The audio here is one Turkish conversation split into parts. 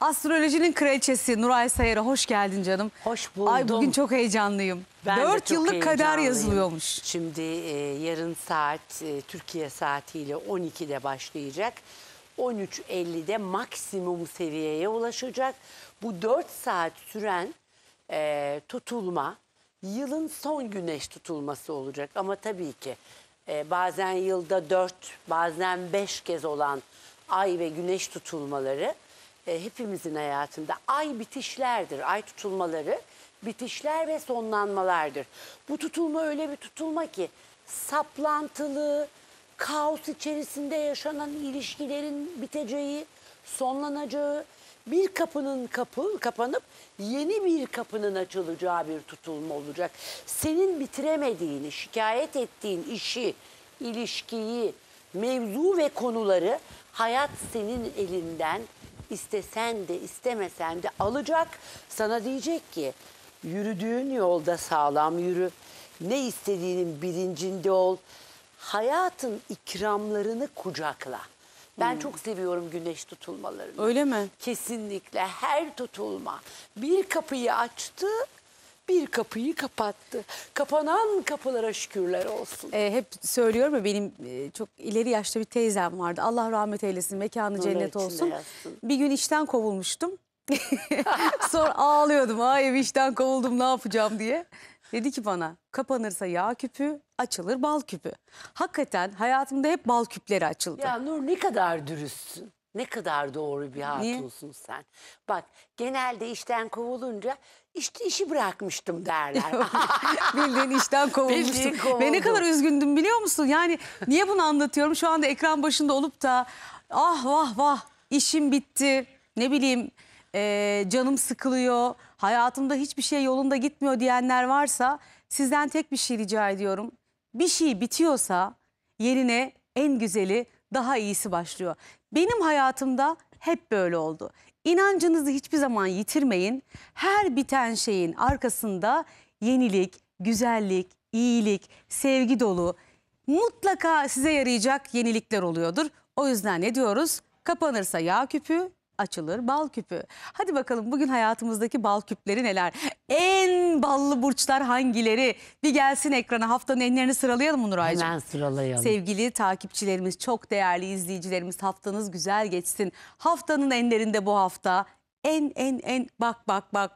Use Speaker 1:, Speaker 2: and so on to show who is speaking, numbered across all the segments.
Speaker 1: Astrolojinin kraliçesi Nuray Sayar'a hoş geldin canım. Hoş buldum. Ay bugün çok heyecanlıyım. Ben 4 yıllık kader yazılıyormuş.
Speaker 2: Şimdi e, yarın saat e, Türkiye saatiyle 12'de başlayacak. 13.50'de maksimum seviyeye ulaşacak. Bu 4 saat süren e, tutulma yılın son güneş tutulması olacak. Ama tabii ki e, bazen yılda 4 bazen 5 kez olan ay ve güneş tutulmaları e, hepimizin hayatında ay bitişlerdir, ay tutulmaları bitişler ve sonlanmalardır. Bu tutulma öyle bir tutulma ki saplantılı, kaos içerisinde yaşanan ilişkilerin biteceği, sonlanacağı, bir kapının kapı, kapanıp yeni bir kapının açılacağı bir tutulma olacak. Senin bitiremediğini, şikayet ettiğin işi, ilişkiyi, mevzu ve konuları hayat senin elinden istesen de istemesen de alacak. Sana diyecek ki yürüdüğün yolda sağlam yürü. Ne istediğinin bilincinde ol. Hayatın ikramlarını kucakla. Ben hmm. çok seviyorum güneş tutulmalarını. Öyle mi? Kesinlikle her tutulma. Bir kapıyı açtı, bir kapıyı
Speaker 1: kapattı. Kapanan kapılara şükürler olsun. E, hep söylüyorum ya benim e, çok ileri yaşta bir teyzem vardı. Allah rahmet eylesin, mekanı Nur cennet olsun. Yatsın. Bir gün işten kovulmuştum. Sonra ağlıyordum. Ay işten kovuldum ne yapacağım diye. Dedi ki bana kapanırsa yağ küpü, açılır bal küpü. Hakikaten hayatımda hep bal küpleri açıldı. Ya Nur ne kadar dürüstsün.
Speaker 2: Ne kadar doğru bir hatunsun sen. Bak genelde işten kovulunca işte işi bırakmıştım derler.
Speaker 1: Bildiğin işten Bildiğin kovulmuştum. Ve ne kadar üzgündüm biliyor musun? Yani niye bunu anlatıyorum? Şu anda ekran başında olup da ah vah vah işim bitti. Ne bileyim eee, canım sıkılıyor. Hayatımda hiçbir şey yolunda gitmiyor diyenler varsa sizden tek bir şey rica ediyorum. Bir şey bitiyorsa yerine en güzeli daha iyisi başlıyor. Benim hayatımda hep böyle oldu. İnancınızı hiçbir zaman yitirmeyin. Her biten şeyin arkasında yenilik, güzellik, iyilik, sevgi dolu mutlaka size yarayacak yenilikler oluyordur. O yüzden ne diyoruz? Kapanırsa yağ küpü, açılır bal küpü. Hadi bakalım bugün hayatımızdaki bal küpleri neler? En ballı burçlar hangileri? Bir gelsin ekrana haftanın enlerini sıralayalım mı Nuraycığım? Hemen sıralayalım. Sevgili takipçilerimiz, çok değerli izleyicilerimiz haftanız güzel geçsin. Haftanın enlerinde bu hafta en en en bak bak bak.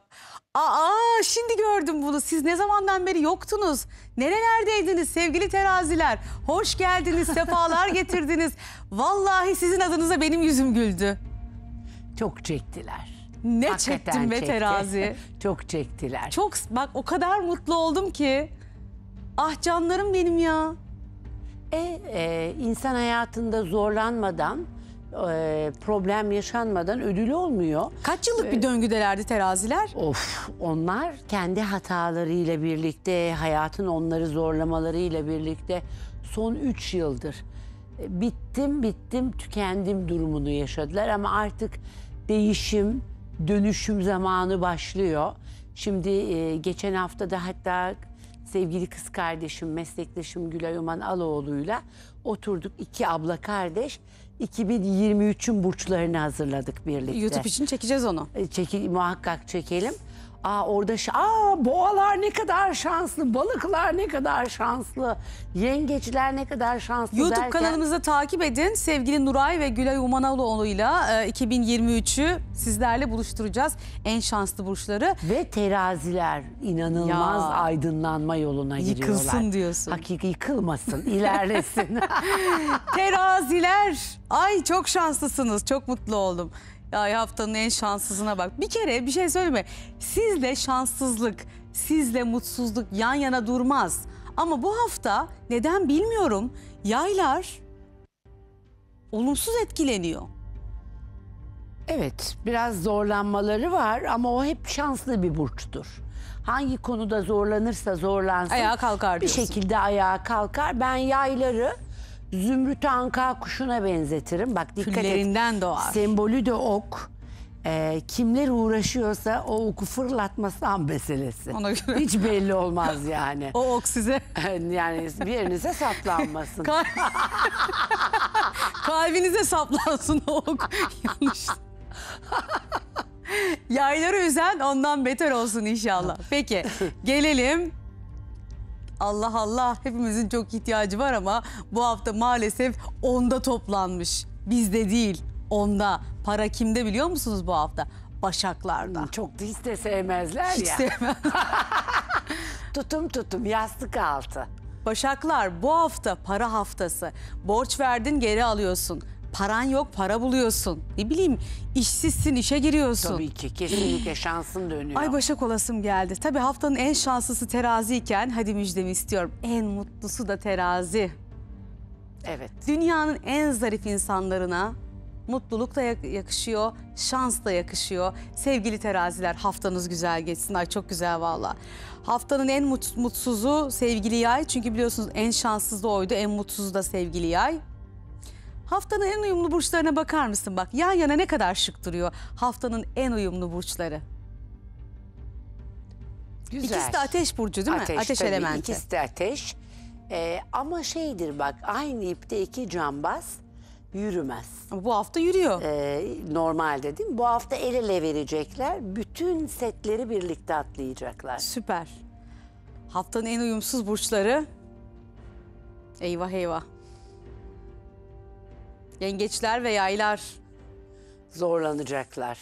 Speaker 1: Aa şimdi gördüm bunu. Siz ne zamandan beri yoktunuz? Nerelerdeydiniz sevgili teraziler? Hoş geldiniz, sefalar getirdiniz. Vallahi sizin adınıza benim yüzüm güldü. Çok çektiler. Ne Hakikaten çektim be çekti. terazi.
Speaker 2: Çok çektiler.
Speaker 1: Çok bak o kadar mutlu oldum ki. Ah canlarım benim ya. E, e,
Speaker 2: insan hayatında zorlanmadan, e, problem yaşanmadan ödülü olmuyor. Kaç yıllık bir e, döngüdelerdi teraziler? Of onlar kendi hatalarıyla birlikte, hayatın onları zorlamalarıyla birlikte son 3 yıldır e, bittim bittim tükendim durumunu yaşadılar ama artık değişim, dönüşüm zamanı başlıyor. Şimdi e, geçen hafta da hatta sevgili kız kardeşim, meslektaşım Gülay Uman Aloğlu'yla oturduk. iki abla kardeş 2023'ün burçlarını hazırladık birlikte. YouTube için çekeceğiz onu. E, muhakkak çekelim. Aa orada aa boğalar ne kadar şanslı, balıklar ne kadar şanslı, yengeçler ne kadar şanslı YouTube derken... kanalımızı
Speaker 1: takip edin. Sevgili Nuray ve Gülay Umanoğlu e, 2023'ü sizlerle buluşturacağız. En şanslı burçları. Ve teraziler inanılmaz ya, aydınlanma yoluna yıkılsın giriyorlar. Yıkılsın
Speaker 2: diyorsun. Hakiki yıkılmasın, ilerlesin.
Speaker 1: teraziler, ay çok şanslısınız, çok mutlu oldum. Ay haftanın en şanssızına bak. Bir kere bir şey söyleme. Sizle şanssızlık, sizle mutsuzluk yan yana durmaz. Ama bu hafta neden bilmiyorum yaylar olumsuz etkileniyor. Evet,
Speaker 2: biraz zorlanmaları var ama o hep şanslı bir burçtur. Hangi konuda zorlanırsa zorlansın Ayağa kalkar bir şekilde ayağa kalkar. Ben yayları Zümrüt anka kuşuna benzetirim. Bak dikkat Küllerinden et. doğar. Sembolü de ok. Ee, kimler uğraşıyorsa o oku fırlatması an meselesi.
Speaker 1: Ona göre. Hiç belli
Speaker 2: olmaz yani. o ok size. yani bir yerinize saplanmasın. Kalb...
Speaker 1: Kalbinize saplansın o ok. Yanlış. Yayları üzen ondan beter olsun inşallah. Peki gelelim Allah Allah hepimizin çok ihtiyacı var ama bu hafta maalesef onda toplanmış. Bizde değil onda. Para kimde biliyor musunuz bu hafta? Başaklarda. Hmm, çok da hiç de sevmezler Hiç ya. sevmem. tutum tutum yastık altı. Başaklar bu hafta para haftası. Borç verdin geri alıyorsun. Paran yok, para buluyorsun. Ne bileyim işsizsin, işe giriyorsun. Tabii ki kesinlikle şansın dönüyor. Ay başak olasım geldi. Tabii haftanın en şanslısı terazi iken, hadi müjdemi istiyorum. En mutlusu da terazi. Evet. Dünyanın en zarif insanlarına mutluluk da yakışıyor, şans da yakışıyor. Sevgili teraziler haftanız güzel geçsin. Ay çok güzel valla. Haftanın en mutsuzu sevgili yay. Çünkü biliyorsunuz en şanssız da oydu, en mutsuzu da sevgili yay. Haftanın en uyumlu burçlarına bakar mısın? Bak yan yana ne kadar şık duruyor haftanın en uyumlu burçları. Güzel. İkisi de ateş burcu değil mi? Ateş, ateş tabii, elementi. İkisi
Speaker 2: de ateş. Ee, ama şeydir bak aynı ipte iki cambaz yürümez. Ama bu hafta yürüyor. Ee, normalde değil Bu hafta
Speaker 1: el ele verecekler. Bütün setleri birlikte atlayacaklar. Süper. Haftanın en uyumsuz burçları. Eyvah eyvah. Yengeçler ve yaylar.
Speaker 2: zorlanacaklar.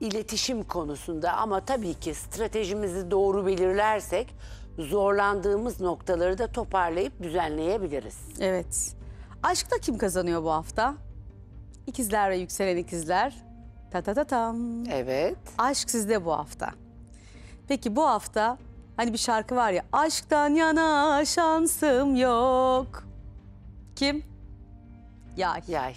Speaker 2: İletişim konusunda ama tabii ki stratejimizi doğru belirlersek
Speaker 1: zorlandığımız noktaları da toparlayıp düzenleyebiliriz. Evet. Aşkta kim kazanıyor bu hafta? İkizler ve yükselen ikizler. Ta ta ta tam. Evet. Aşk sizde bu hafta. Peki bu hafta hani bir şarkı var ya aşktan yana şansım yok. Kim? Yay. Yay.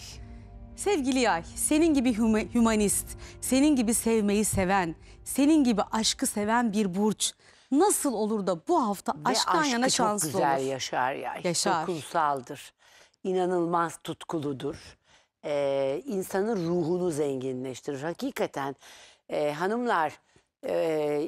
Speaker 1: Sevgili Yay, senin gibi humanist, senin gibi sevmeyi seven, senin gibi aşkı seven bir burç nasıl olur da bu hafta Ve aşktan yana şanslı olur? çok güzel olur.
Speaker 2: yaşar Yay. Yaşar. Dokunsaldır. İnanılmaz tutkuludur. Ee, insanın ruhunu zenginleştirir. Hakikaten e, hanımlar e,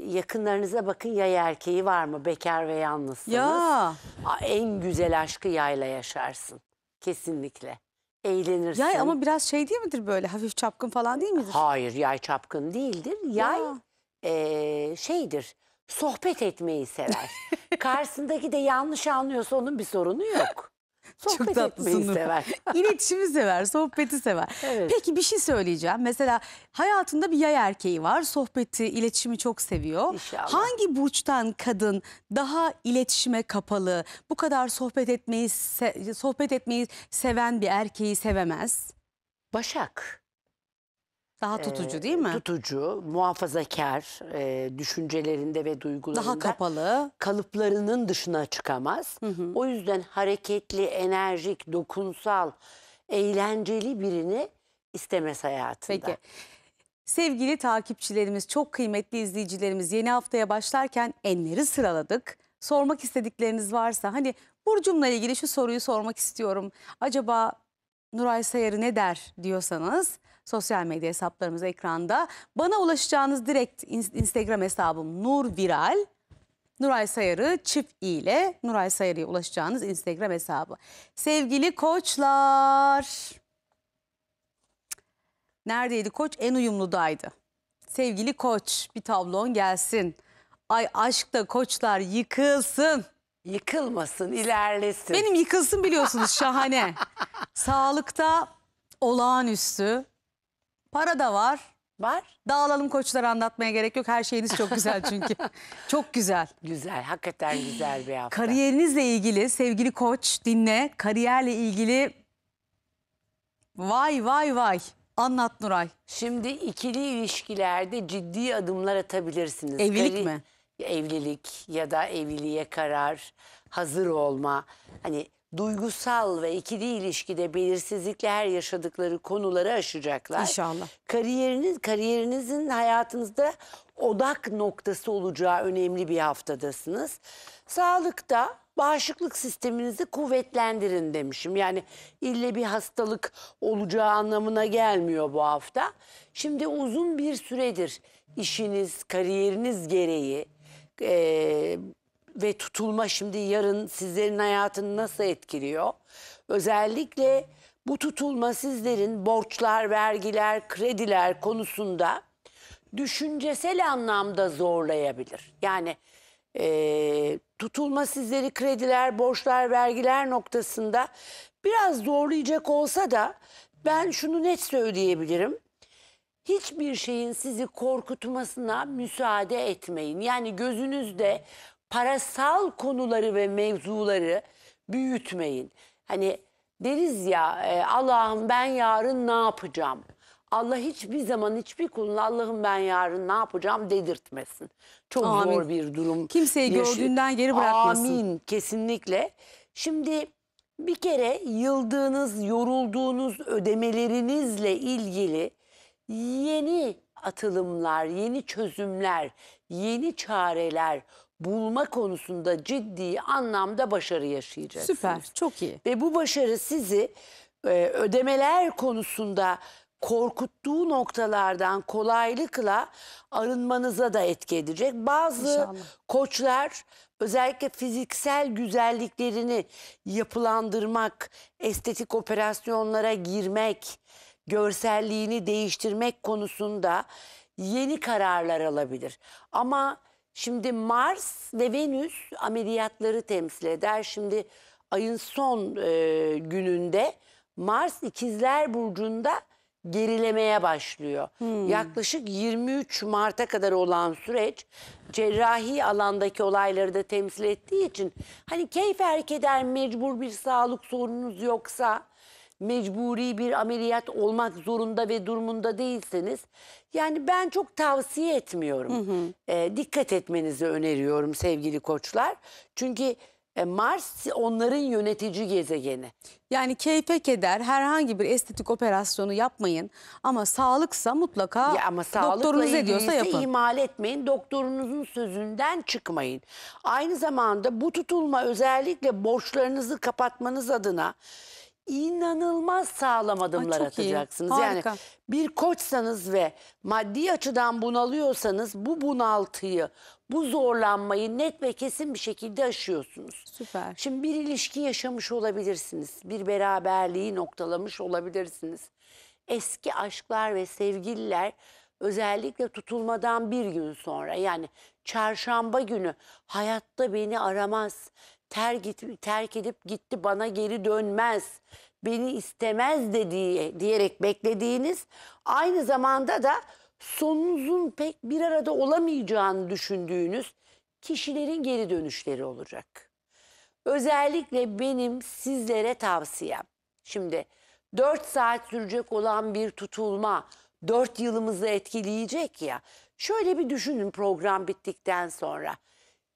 Speaker 2: yakınlarınıza bakın yay erkeği var mı? Bekar ve yalnızsınız. Ya. En güzel aşkı yayla yaşarsın. Kesinlikle eğlenirsin. Yay ama
Speaker 1: biraz şey değil midir böyle hafif çapkın falan değil midir? Hayır
Speaker 2: yay çapkın değildir. Yay Ya. eee, şeydir sohbet etmeyi sever. Karşısındaki
Speaker 1: de yanlış anlıyorsa onun bir sorunu yok. Çok tatlısın. sever. İletişimi sever, sohbeti sever. Evet. Peki bir şey söyleyeceğim. Mesela hayatında bir yay erkeği var. Sohbeti, iletişimi çok seviyor. İnşallah. Hangi burçtan kadın daha iletişime kapalı, bu kadar sohbet etmeyi sohbet etmeyi seven bir erkeği sevemez? Başak. Daha tutucu değil
Speaker 2: mi? Tutucu, muhafazakar, e, düşüncelerinde ve duygularında. Daha kapalı. Kalıplarının dışına çıkamaz. Hı hı. O yüzden hareketli, enerjik,
Speaker 1: dokunsal, eğlenceli birini istemez hayatında. Peki. Sevgili takipçilerimiz, çok kıymetli izleyicilerimiz yeni haftaya başlarken enleri sıraladık. Sormak istedikleriniz varsa hani Burcum'la ilgili şu soruyu sormak istiyorum. Acaba Nuray Sayarı ne der diyorsanız Sosyal medya hesaplarımız ekranda. Bana ulaşacağınız direkt Instagram hesabım Nur Viral. Nuray Sayarı çift i ile Nuray Sayarı'ya ulaşacağınız Instagram hesabı. Sevgili koçlar. Neredeydi koç? En uyumludaydı. Sevgili koç bir tablon gelsin. Ay aşkta koçlar yıkılsın. Yıkılmasın, ilerlesin. Benim yıkılsın biliyorsunuz şahane. Sağlıkta olağanüstü, Para da var. Var. Dağılalım koçları anlatmaya gerek yok. Her şeyiniz çok güzel çünkü. çok güzel. Güzel, hakikaten güzel bir hafta. Kariyerinizle ilgili sevgili koç dinle. Kariyerle ilgili vay vay vay. Anlat Nuray. Şimdi ikili
Speaker 2: ilişkilerde ciddi adımlar atabilirsiniz. Evlilik Kari mi? Evlilik ya da evliliğe karar, hazır olma. Hani duygusal ve ikili ilişkide belirsizlikle her yaşadıkları konuları aşacaklar. İnşallah. Kariyeriniz, kariyerinizin hayatınızda odak noktası olacağı önemli bir haftadasınız. Sağlıkta bağışıklık sisteminizi kuvvetlendirin demişim. Yani ille bir hastalık olacağı anlamına gelmiyor bu hafta. Şimdi uzun bir süredir işiniz, kariyeriniz gereği e, ve tutulma şimdi yarın sizlerin hayatını nasıl etkiliyor? Özellikle bu tutulma sizlerin borçlar, vergiler, krediler konusunda düşüncesel anlamda zorlayabilir. Yani e, tutulma sizleri krediler, borçlar, vergiler noktasında biraz zorlayacak olsa da ben şunu net söyleyebilirim. Hiçbir şeyin sizi korkutmasına müsaade etmeyin. Yani gözünüzde parasal konuları ve mevzuları büyütmeyin. Hani deriz ya e, Allah'ım ben yarın ne yapacağım? Allah hiçbir zaman hiçbir kuluna Allah'ım ben yarın ne yapacağım dedirtmesin. Çok Amin. zor bir durum. Kimseyi yaşı- gördüğünden geri bırakmasın. Amin kesinlikle. Şimdi bir kere yıldığınız, yorulduğunuz ödemelerinizle ilgili yeni atılımlar, yeni çözümler, yeni çareler, bulma konusunda ciddi anlamda başarı yaşayacaksınız. Süper, çok iyi. Ve bu başarı sizi e, ödemeler konusunda korkuttuğu noktalardan kolaylıkla arınmanıza da etki edecek. Bazı İnşallah. koçlar özellikle fiziksel güzelliklerini yapılandırmak, estetik operasyonlara girmek, görselliğini değiştirmek konusunda yeni kararlar alabilir. Ama Şimdi Mars ve Venüs ameliyatları temsil eder. Şimdi ayın son e, gününde Mars ikizler burcunda gerilemeye başlıyor. Hmm. Yaklaşık 23 Mart'a kadar olan süreç cerrahi alandaki olayları da temsil ettiği için hani keyif hareket mecbur bir sağlık sorununuz yoksa mecburi bir ameliyat olmak zorunda ve durumunda değilseniz yani ben çok tavsiye etmiyorum. Hı hı. E, dikkat etmenizi öneriyorum sevgili
Speaker 1: koçlar. Çünkü e, Mars onların yönetici gezegeni. Yani keyfe keder herhangi bir estetik operasyonu yapmayın ama sağlıksa mutlaka ya ama doktorunuz ediyorsa yapın.
Speaker 2: ihmal etmeyin doktorunuzun sözünden çıkmayın. Aynı zamanda bu tutulma özellikle borçlarınızı kapatmanız adına inanılmaz sağlam adımlar çok atacaksınız. Yani bir koçsanız ve maddi açıdan bunalıyorsanız bu bunaltıyı, bu zorlanmayı net ve kesin bir şekilde aşıyorsunuz. Süper. Şimdi bir ilişki yaşamış olabilirsiniz. Bir beraberliği noktalamış olabilirsiniz. Eski aşklar ve sevgililer özellikle tutulmadan bir gün sonra yani çarşamba günü hayatta beni aramaz terk, et, terk edip gitti bana geri dönmez, beni istemez dediği diyerek beklediğiniz aynı zamanda da sonunuzun pek bir arada olamayacağını düşündüğünüz kişilerin geri dönüşleri olacak. Özellikle benim sizlere tavsiyem. Şimdi 4 saat sürecek olan bir tutulma 4 yılımızı etkileyecek ya. Şöyle bir düşünün program bittikten sonra.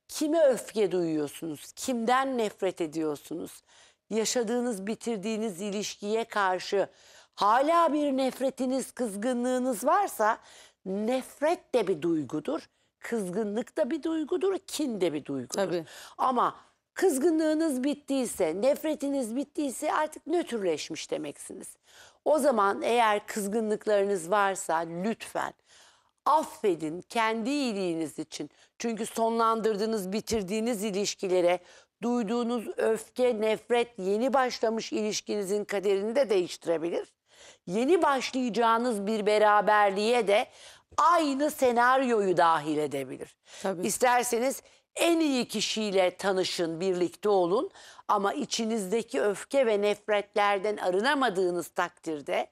Speaker 2: Kime öfke duyuyorsunuz? Kimden nefret ediyorsunuz? Yaşadığınız, bitirdiğiniz ilişkiye karşı hala bir nefretiniz, kızgınlığınız varsa nefret de bir duygudur. Kızgınlık da bir duygudur, kin de bir duygudur. Tabii. Ama kızgınlığınız bittiyse, nefretiniz bittiyse artık nötrleşmiş demeksiniz. O zaman eğer kızgınlıklarınız varsa lütfen affedin kendi iyiliğiniz için. Çünkü sonlandırdığınız, bitirdiğiniz ilişkilere duyduğunuz öfke, nefret yeni başlamış ilişkinizin kaderini de değiştirebilir. Yeni başlayacağınız bir beraberliğe de aynı senaryoyu dahil edebilir. Tabii. İsterseniz en iyi kişiyle tanışın, birlikte olun ama içinizdeki öfke ve nefretlerden arınamadığınız takdirde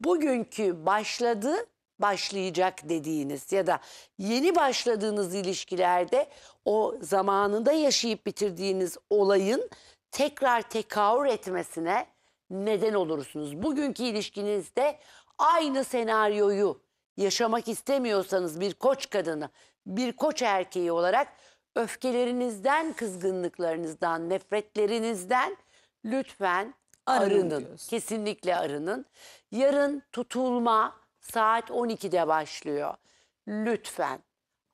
Speaker 2: bugünkü başladı başlayacak dediğiniz ya da yeni başladığınız ilişkilerde o zamanında yaşayıp bitirdiğiniz olayın tekrar tekaür etmesine neden olursunuz. Bugünkü ilişkinizde aynı senaryoyu yaşamak istemiyorsanız bir koç kadını, bir koç erkeği olarak öfkelerinizden, kızgınlıklarınızdan, nefretlerinizden lütfen arının. arının. Kesinlikle arının. Yarın tutulma, Saat 12'de başlıyor. Lütfen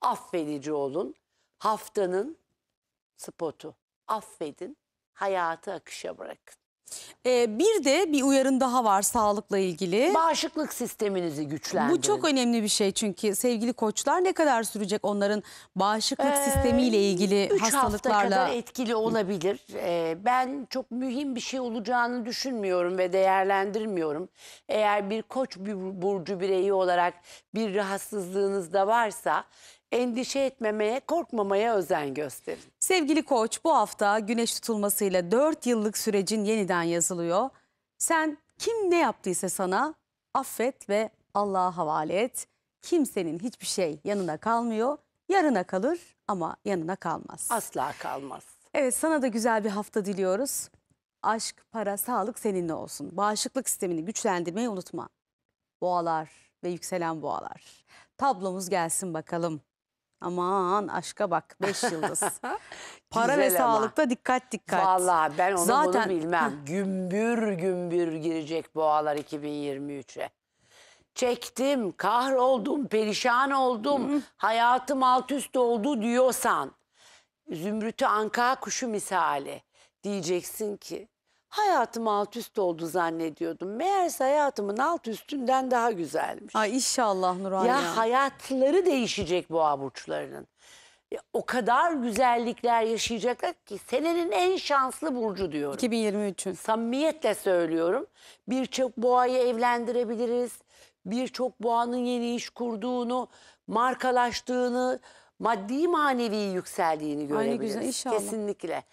Speaker 2: affedici olun. Haftanın spotu affedin, hayatı akışa bırakın. Ee, bir
Speaker 1: de bir uyarın daha var sağlıkla ilgili. Bağışıklık sisteminizi güçlendirin. Bu çok önemli bir şey çünkü sevgili koçlar ne kadar sürecek onların bağışıklık Ee, sistemiyle ilgili Üç hastalıklarla. hafta kadar
Speaker 2: etkili olabilir. Ee, ben çok mühim bir şey olacağını düşünmüyorum ve değerlendirmiyorum. Eğer bir koç bir burcu bireyi olarak bir
Speaker 1: rahatsızlığınız da varsa endişe etmemeye, korkmamaya özen gösterin. Sevgili koç bu hafta güneş tutulmasıyla 4 yıllık sürecin yeniden yazılıyor. Sen kim ne yaptıysa sana affet ve Allah'a havale et. Kimsenin hiçbir şey yanına kalmıyor. Yarına kalır ama yanına kalmaz. Asla kalmaz. Evet sana da güzel bir hafta diliyoruz. Aşk, para, sağlık seninle olsun. Bağışıklık sistemini güçlendirmeyi unutma. Boğalar ve yükselen boğalar. Tablomuz gelsin bakalım. Aman aşka bak 5 yıldız. Para Güzel ve ama. sağlıkta dikkat dikkat. Vallahi ben onu Zaten... bunu bilmem.
Speaker 2: gümbür gümbür girecek boğalar 2023'e. Çektim, kahroldum, perişan oldum, hmm. hayatım alt üst oldu diyorsan. Zümrüt'ü anka kuşu misali diyeceksin ki hayatım alt üst oldu zannediyordum. Meğerse hayatımın alt üstünden daha güzelmiş. Ay inşallah Nuray ya. Ya hayatları değişecek boğa burçlarının. Ya O kadar güzellikler yaşayacaklar ki senenin en şanslı burcu diyorum. 2023'ün. Samimiyetle söylüyorum. Birçok boğayı evlendirebiliriz. Birçok boğanın yeni iş kurduğunu, markalaştığını, maddi manevi yükseldiğini görebiliriz. Aynı güzel, inşallah. Kesinlikle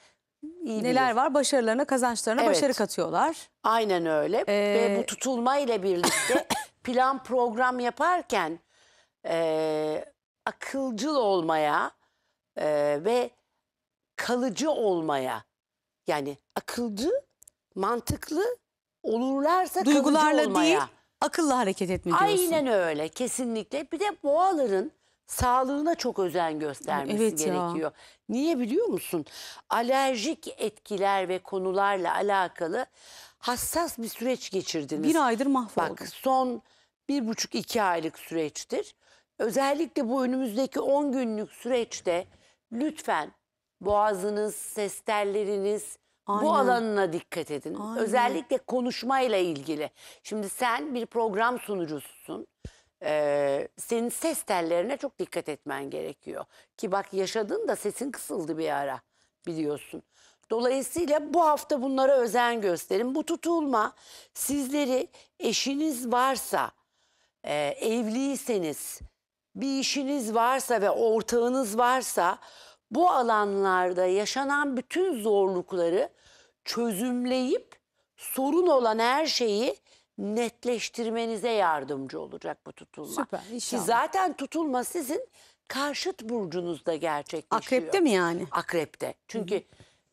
Speaker 1: iyi neler bilir. var? Başarılarına, kazançlarına Evet. başarı katıyorlar.
Speaker 2: Aynen öyle. Ve bu ee, tutulma ile birlikte plan program yaparken e, akılcıl olmaya e, ve kalıcı olmaya yani akılcı, mantıklı olurlarsa kalıcı Duygularla olmaya. değil, akılla hareket etme Aynen öyle kesinlikle. Bir de boğaların sağlığına çok özen göstermesi Evet ya. gerekiyor. Niye biliyor musun? Alerjik etkiler ve konularla alakalı hassas bir süreç geçirdiniz. Bir aydır mahvoldum. Bak son bir buçuk iki aylık süreçtir. Özellikle bu önümüzdeki 10 günlük süreçte lütfen boğazınız, ses telleriniz, Aynen. Bu alanına dikkat edin. Aynen. Özellikle konuşmayla ilgili. Şimdi sen bir program sunucususun e, senin ses tellerine çok dikkat etmen gerekiyor. Ki bak yaşadın da sesin kısıldı bir ara biliyorsun. Dolayısıyla bu hafta bunlara özen gösterin. Bu tutulma sizleri eşiniz varsa, e, evliyseniz, bir işiniz varsa ve ortağınız varsa bu alanlarda yaşanan bütün zorlukları çözümleyip sorun olan her şeyi netleştirmenize yardımcı olacak bu tutulma. Süper Ki zaten tutulma sizin karşıt burcunuzda gerçekleşiyor. Akrepte mi yani? Akrep'te. Çünkü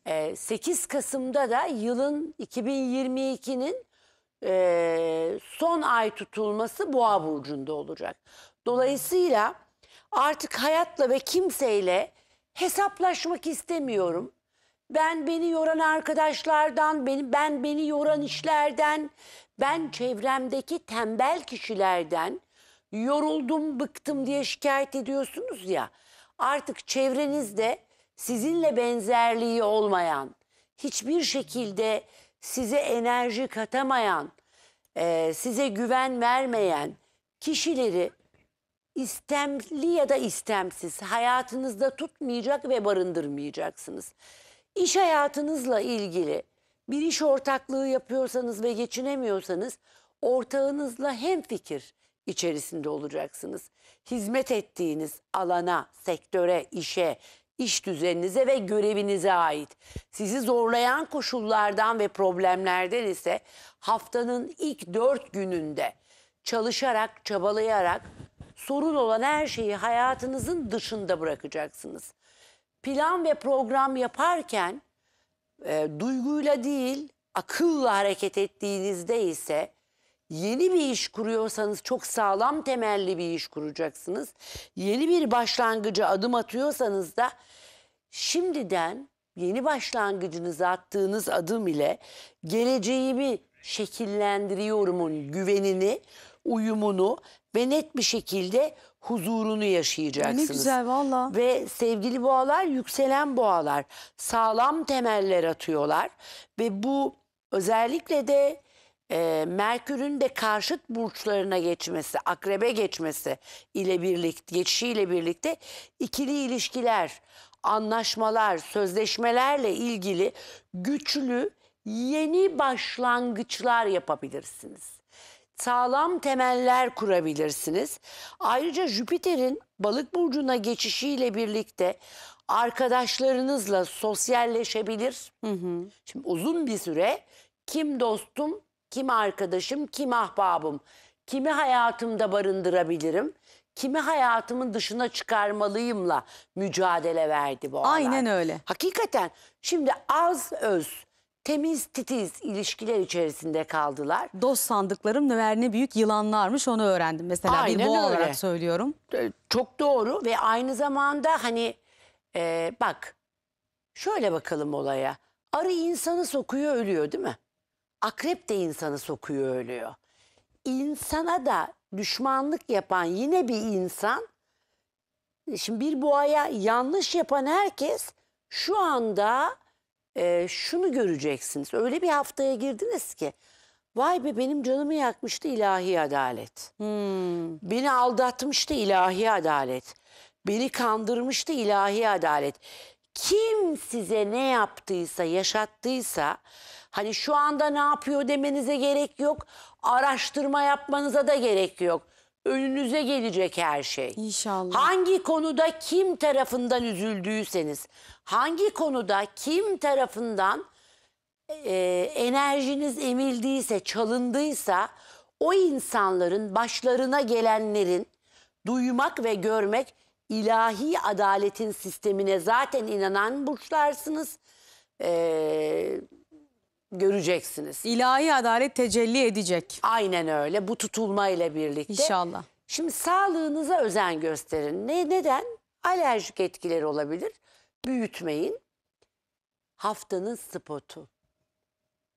Speaker 2: e, 8 Kasım'da da yılın 2022'nin e, son ay tutulması Boğa burcunda olacak. Dolayısıyla artık hayatla ve kimseyle hesaplaşmak istemiyorum. Ben beni yoran arkadaşlardan, beni, ben beni yoran işlerden, ben çevremdeki tembel kişilerden yoruldum, bıktım diye şikayet ediyorsunuz ya. Artık çevrenizde sizinle benzerliği olmayan, hiçbir şekilde size enerji katamayan, e, size güven vermeyen kişileri istemli ya da istemsiz hayatınızda tutmayacak ve barındırmayacaksınız. İş hayatınızla ilgili bir iş ortaklığı yapıyorsanız ve geçinemiyorsanız ortağınızla hem fikir içerisinde olacaksınız. Hizmet ettiğiniz alana, sektöre, işe, iş düzeninize ve görevinize ait. Sizi zorlayan koşullardan ve problemlerden ise haftanın ilk dört gününde çalışarak, çabalayarak sorun olan her şeyi hayatınızın dışında bırakacaksınız. Plan ve program yaparken e, duyguyla değil akılla hareket ettiğinizde ise yeni bir iş kuruyorsanız çok sağlam temelli bir iş kuracaksınız. Yeni bir başlangıca adım atıyorsanız da şimdiden yeni başlangıcınıza attığınız adım ile geleceğimi şekillendiriyorumun güvenini, uyumunu ve net bir şekilde huzurunu yaşayacaksınız. Ne güzel valla. Ve sevgili boğalar yükselen boğalar sağlam temeller atıyorlar ve bu özellikle de e, Merkür'ün de karşıt burçlarına geçmesi, akrebe geçmesi ile birlikte, geçişiyle birlikte ikili ilişkiler, anlaşmalar, sözleşmelerle ilgili güçlü yeni başlangıçlar yapabilirsiniz sağlam temeller kurabilirsiniz. Ayrıca Jüpiter'in balık burcuna geçişiyle birlikte arkadaşlarınızla sosyalleşebilir. Hı hı. Şimdi uzun bir süre kim dostum, kim arkadaşım, kim ahbabım, kimi hayatımda barındırabilirim, kimi hayatımın dışına çıkarmalıyımla mücadele verdi bu aralar. Aynen öyle.
Speaker 1: Hakikaten şimdi az öz temiz titiz ilişkiler içerisinde kaldılar. Dost sandıklarım meğer ne büyük yılanlarmış onu öğrendim mesela Aynen bir boğa öyle. olarak söylüyorum. Ee, çok doğru ve aynı zamanda hani e, bak
Speaker 2: şöyle bakalım olaya. Arı insanı sokuyor ölüyor değil mi? Akrep de insanı sokuyor ölüyor. İnsana da düşmanlık yapan yine bir insan. Şimdi bir boğaya yanlış yapan herkes şu anda e, şunu göreceksiniz. Öyle bir haftaya girdiniz ki vay be benim canımı yakmıştı ilahi adalet. Hmm. Beni aldatmıştı ilahi adalet. Beni kandırmıştı ilahi adalet. Kim size ne yaptıysa, yaşattıysa hani şu anda ne yapıyor demenize gerek yok. Araştırma yapmanıza da gerek yok önünüze gelecek her şey. İnşallah. Hangi konuda kim tarafından üzüldüyseniz, hangi konuda kim tarafından e, enerjiniz emildiyse, çalındıysa o insanların başlarına gelenlerin duymak ve görmek ilahi adaletin sistemine zaten inanan burçlarsınız. Ee, göreceksiniz.
Speaker 1: İlahi adalet tecelli edecek. Aynen öyle bu tutulma ile birlikte. İnşallah. Şimdi sağlığınıza
Speaker 2: özen gösterin. Ne, neden? Alerjik etkileri olabilir. Büyütmeyin. Haftanın spotu.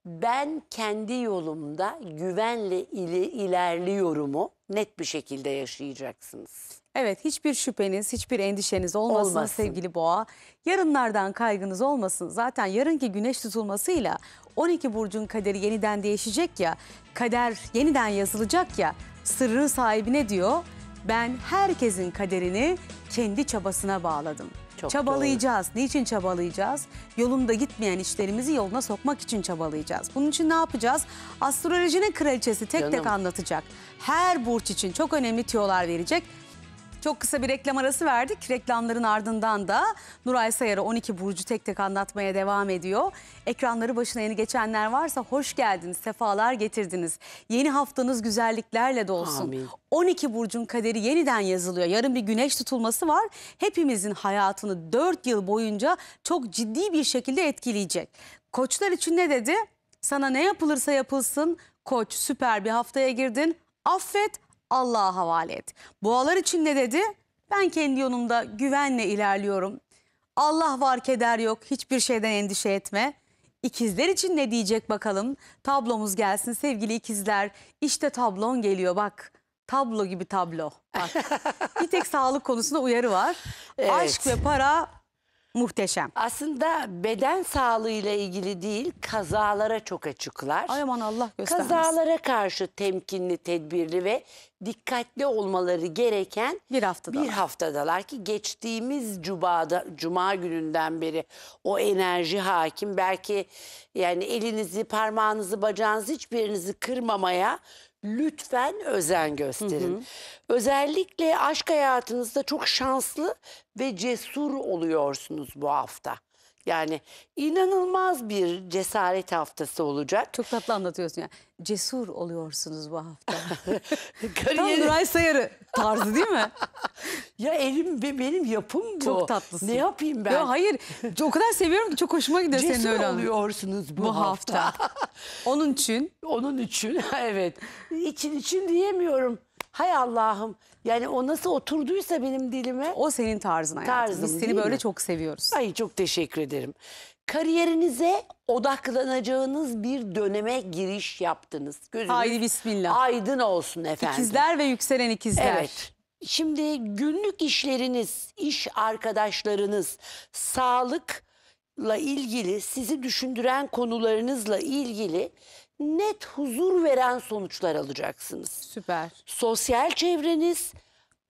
Speaker 2: Ben kendi yolumda güvenle ili, ilerliyorumu net bir şekilde yaşayacaksınız.
Speaker 1: Evet hiçbir şüpheniz, hiçbir endişeniz olmasın, olmasın sevgili boğa. Yarınlardan kaygınız olmasın. Zaten yarınki güneş tutulmasıyla 12 burcun kaderi yeniden değişecek ya, kader yeniden yazılacak ya. Sırrı sahibine diyor, ben herkesin kaderini kendi çabasına bağladım. Çok çabalayacağız. Doğru. Niçin çabalayacağız? Yolunda gitmeyen işlerimizi yoluna sokmak için çabalayacağız. Bunun için ne yapacağız? Astrolojinin kraliçesi tek Canım. tek anlatacak. Her burç için çok önemli tiyolar verecek. Çok kısa bir reklam arası verdik. Reklamların ardından da Nuray Sayar'a 12 Burcu tek tek anlatmaya devam ediyor. Ekranları başına yeni geçenler varsa hoş geldiniz, sefalar getirdiniz. Yeni haftanız güzelliklerle dolsun. Amin. 12 burcun kaderi yeniden yazılıyor. Yarın bir güneş tutulması var. Hepimizin hayatını 4 yıl boyunca çok ciddi bir şekilde etkileyecek. Koçlar için ne dedi? Sana ne yapılırsa yapılsın koç süper bir haftaya girdin. Affet, Allah'a havale et. Boğalar için ne dedi? Ben kendi yolumda güvenle ilerliyorum. Allah var keder yok hiçbir şeyden endişe etme. İkizler için ne diyecek bakalım? Tablomuz gelsin sevgili ikizler. İşte tablon geliyor bak. Tablo gibi tablo. Bak. bir tek sağlık konusunda uyarı var. Evet. Aşk ve para muhteşem. Aslında
Speaker 2: beden sağlığıyla ilgili değil kazalara çok açıklar. Ay
Speaker 1: aman Allah göstermesin. Kazalara
Speaker 2: karşı temkinli, tedbirli ve dikkatli olmaları gereken Bir haftada. bir haftadalar ki geçtiğimiz cumada cuma gününden beri o enerji hakim belki yani elinizi parmağınızı bacağınızı hiçbirinizi kırmamaya lütfen özen gösterin. Hı hı. Özellikle aşk hayatınızda çok şanslı ve cesur oluyorsunuz bu hafta. Yani inanılmaz bir cesaret haftası olacak. Çok tatlı anlatıyorsun yani.
Speaker 1: Cesur oluyorsunuz bu hafta. Kariyeri... Tam Nuray Sayarı tarzı değil mi? ya elim ve benim yapım bu. Çok tatlısın. Ne yapayım ben? Ya hayır o kadar seviyorum ki çok hoşuma gidiyor Cesur senin öyle. Cesur
Speaker 2: oluyorsunuz bu, bu hafta.
Speaker 1: hafta. Onun için. Onun
Speaker 2: için evet. İçin için diyemiyorum. Hay Allah'ım yani o nasıl oturduysa benim dilime. O senin tarzın hayatım. Tarzım, Biz seni böyle mi? çok seviyoruz. Ay çok teşekkür ederim. Kariyerinize odaklanacağınız bir döneme giriş yaptınız. Gözünüz Haydi bismillah. Aydın olsun efendim. İkizler ve yükselen ikizler. Evet. Şimdi günlük işleriniz, iş arkadaşlarınız, sağlıkla ilgili sizi düşündüren konularınızla ilgili net huzur veren sonuçlar alacaksınız. Süper. Sosyal çevreniz,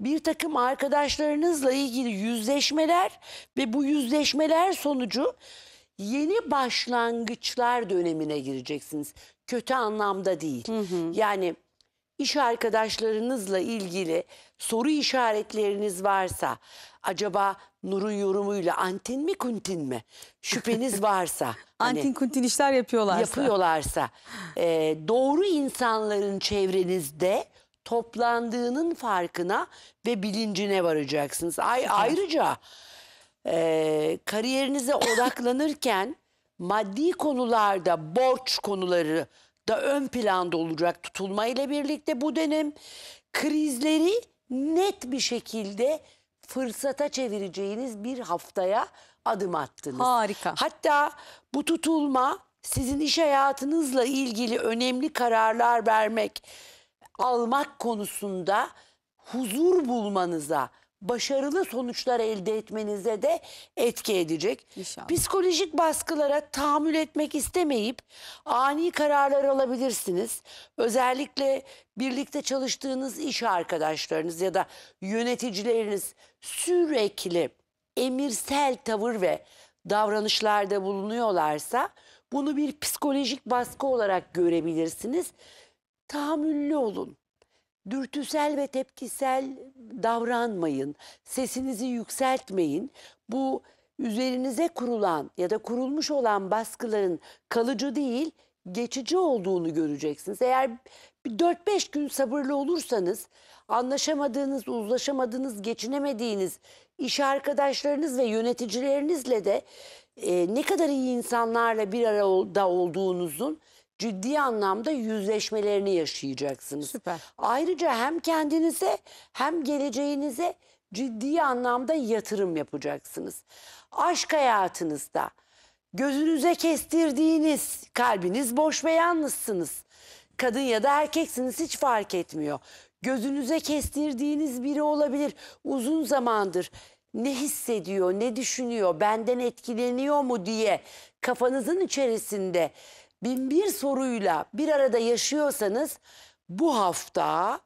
Speaker 2: bir takım arkadaşlarınızla ilgili yüzleşmeler ve bu yüzleşmeler sonucu yeni başlangıçlar dönemine gireceksiniz. Kötü anlamda değil. Hı hı. Yani iş arkadaşlarınızla ilgili soru işaretleriniz varsa acaba Nur'un yorumuyla antin mi kuntin mi şüpheniz varsa hani, antin kuntin işler yapıyorlarsa yapıyorlarsa e, doğru insanların çevrenizde toplandığının farkına ve bilincine varacaksınız. Ay, ayrıca e, kariyerinize odaklanırken maddi konularda borç konuları da ön planda olacak tutulma ile birlikte bu dönem krizleri net bir şekilde fırsata çevireceğiniz bir haftaya adım attınız. Harika. Hatta bu tutulma sizin iş hayatınızla ilgili önemli kararlar vermek, almak konusunda huzur bulmanıza, başarılı sonuçlar elde etmenize de etki edecek. İnşallah. Psikolojik baskılara tahammül etmek istemeyip ani kararlar alabilirsiniz. Özellikle birlikte çalıştığınız iş arkadaşlarınız ya da yöneticileriniz sürekli emirsel tavır ve davranışlarda bulunuyorlarsa bunu bir psikolojik baskı olarak görebilirsiniz. Tahammüllü olun dürtüsel ve tepkisel davranmayın. Sesinizi yükseltmeyin. Bu üzerinize kurulan ya da kurulmuş olan baskıların kalıcı değil, geçici olduğunu göreceksiniz. Eğer 4-5 gün sabırlı olursanız anlaşamadığınız, uzlaşamadığınız, geçinemediğiniz iş arkadaşlarınız ve yöneticilerinizle de e, ne kadar iyi insanlarla bir arada olduğunuzun ciddi anlamda yüzleşmelerini yaşayacaksınız. Süper. Ayrıca hem kendinize hem geleceğinize ciddi anlamda yatırım yapacaksınız. Aşk hayatınızda gözünüze kestirdiğiniz kalbiniz boş ve yalnızsınız. Kadın ya da erkeksiniz hiç fark etmiyor. Gözünüze kestirdiğiniz biri olabilir. Uzun zamandır ne hissediyor, ne düşünüyor, benden etkileniyor mu diye kafanızın içerisinde bin bir soruyla bir arada yaşıyorsanız bu hafta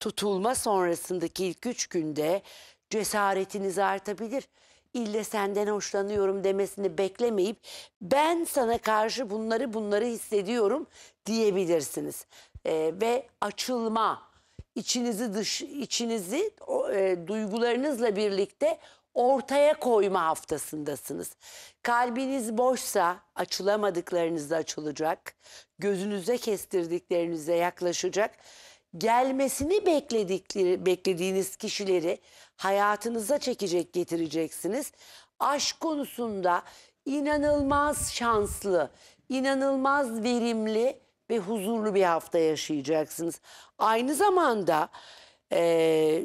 Speaker 2: tutulma sonrasındaki ilk üç günde cesaretiniz artabilir. İlle senden hoşlanıyorum demesini beklemeyip ben sana karşı bunları bunları hissediyorum diyebilirsiniz. Ee, ve açılma, içinizi dış içinizi o, e, duygularınızla birlikte ortaya koyma haftasındasınız. Kalbiniz boşsa açılamadıklarınız açılacak. Gözünüze kestirdiklerinize yaklaşacak. Gelmesini bekledikleri, beklediğiniz kişileri hayatınıza çekecek getireceksiniz. Aşk konusunda inanılmaz şanslı, inanılmaz verimli ve huzurlu bir hafta yaşayacaksınız. Aynı zamanda e,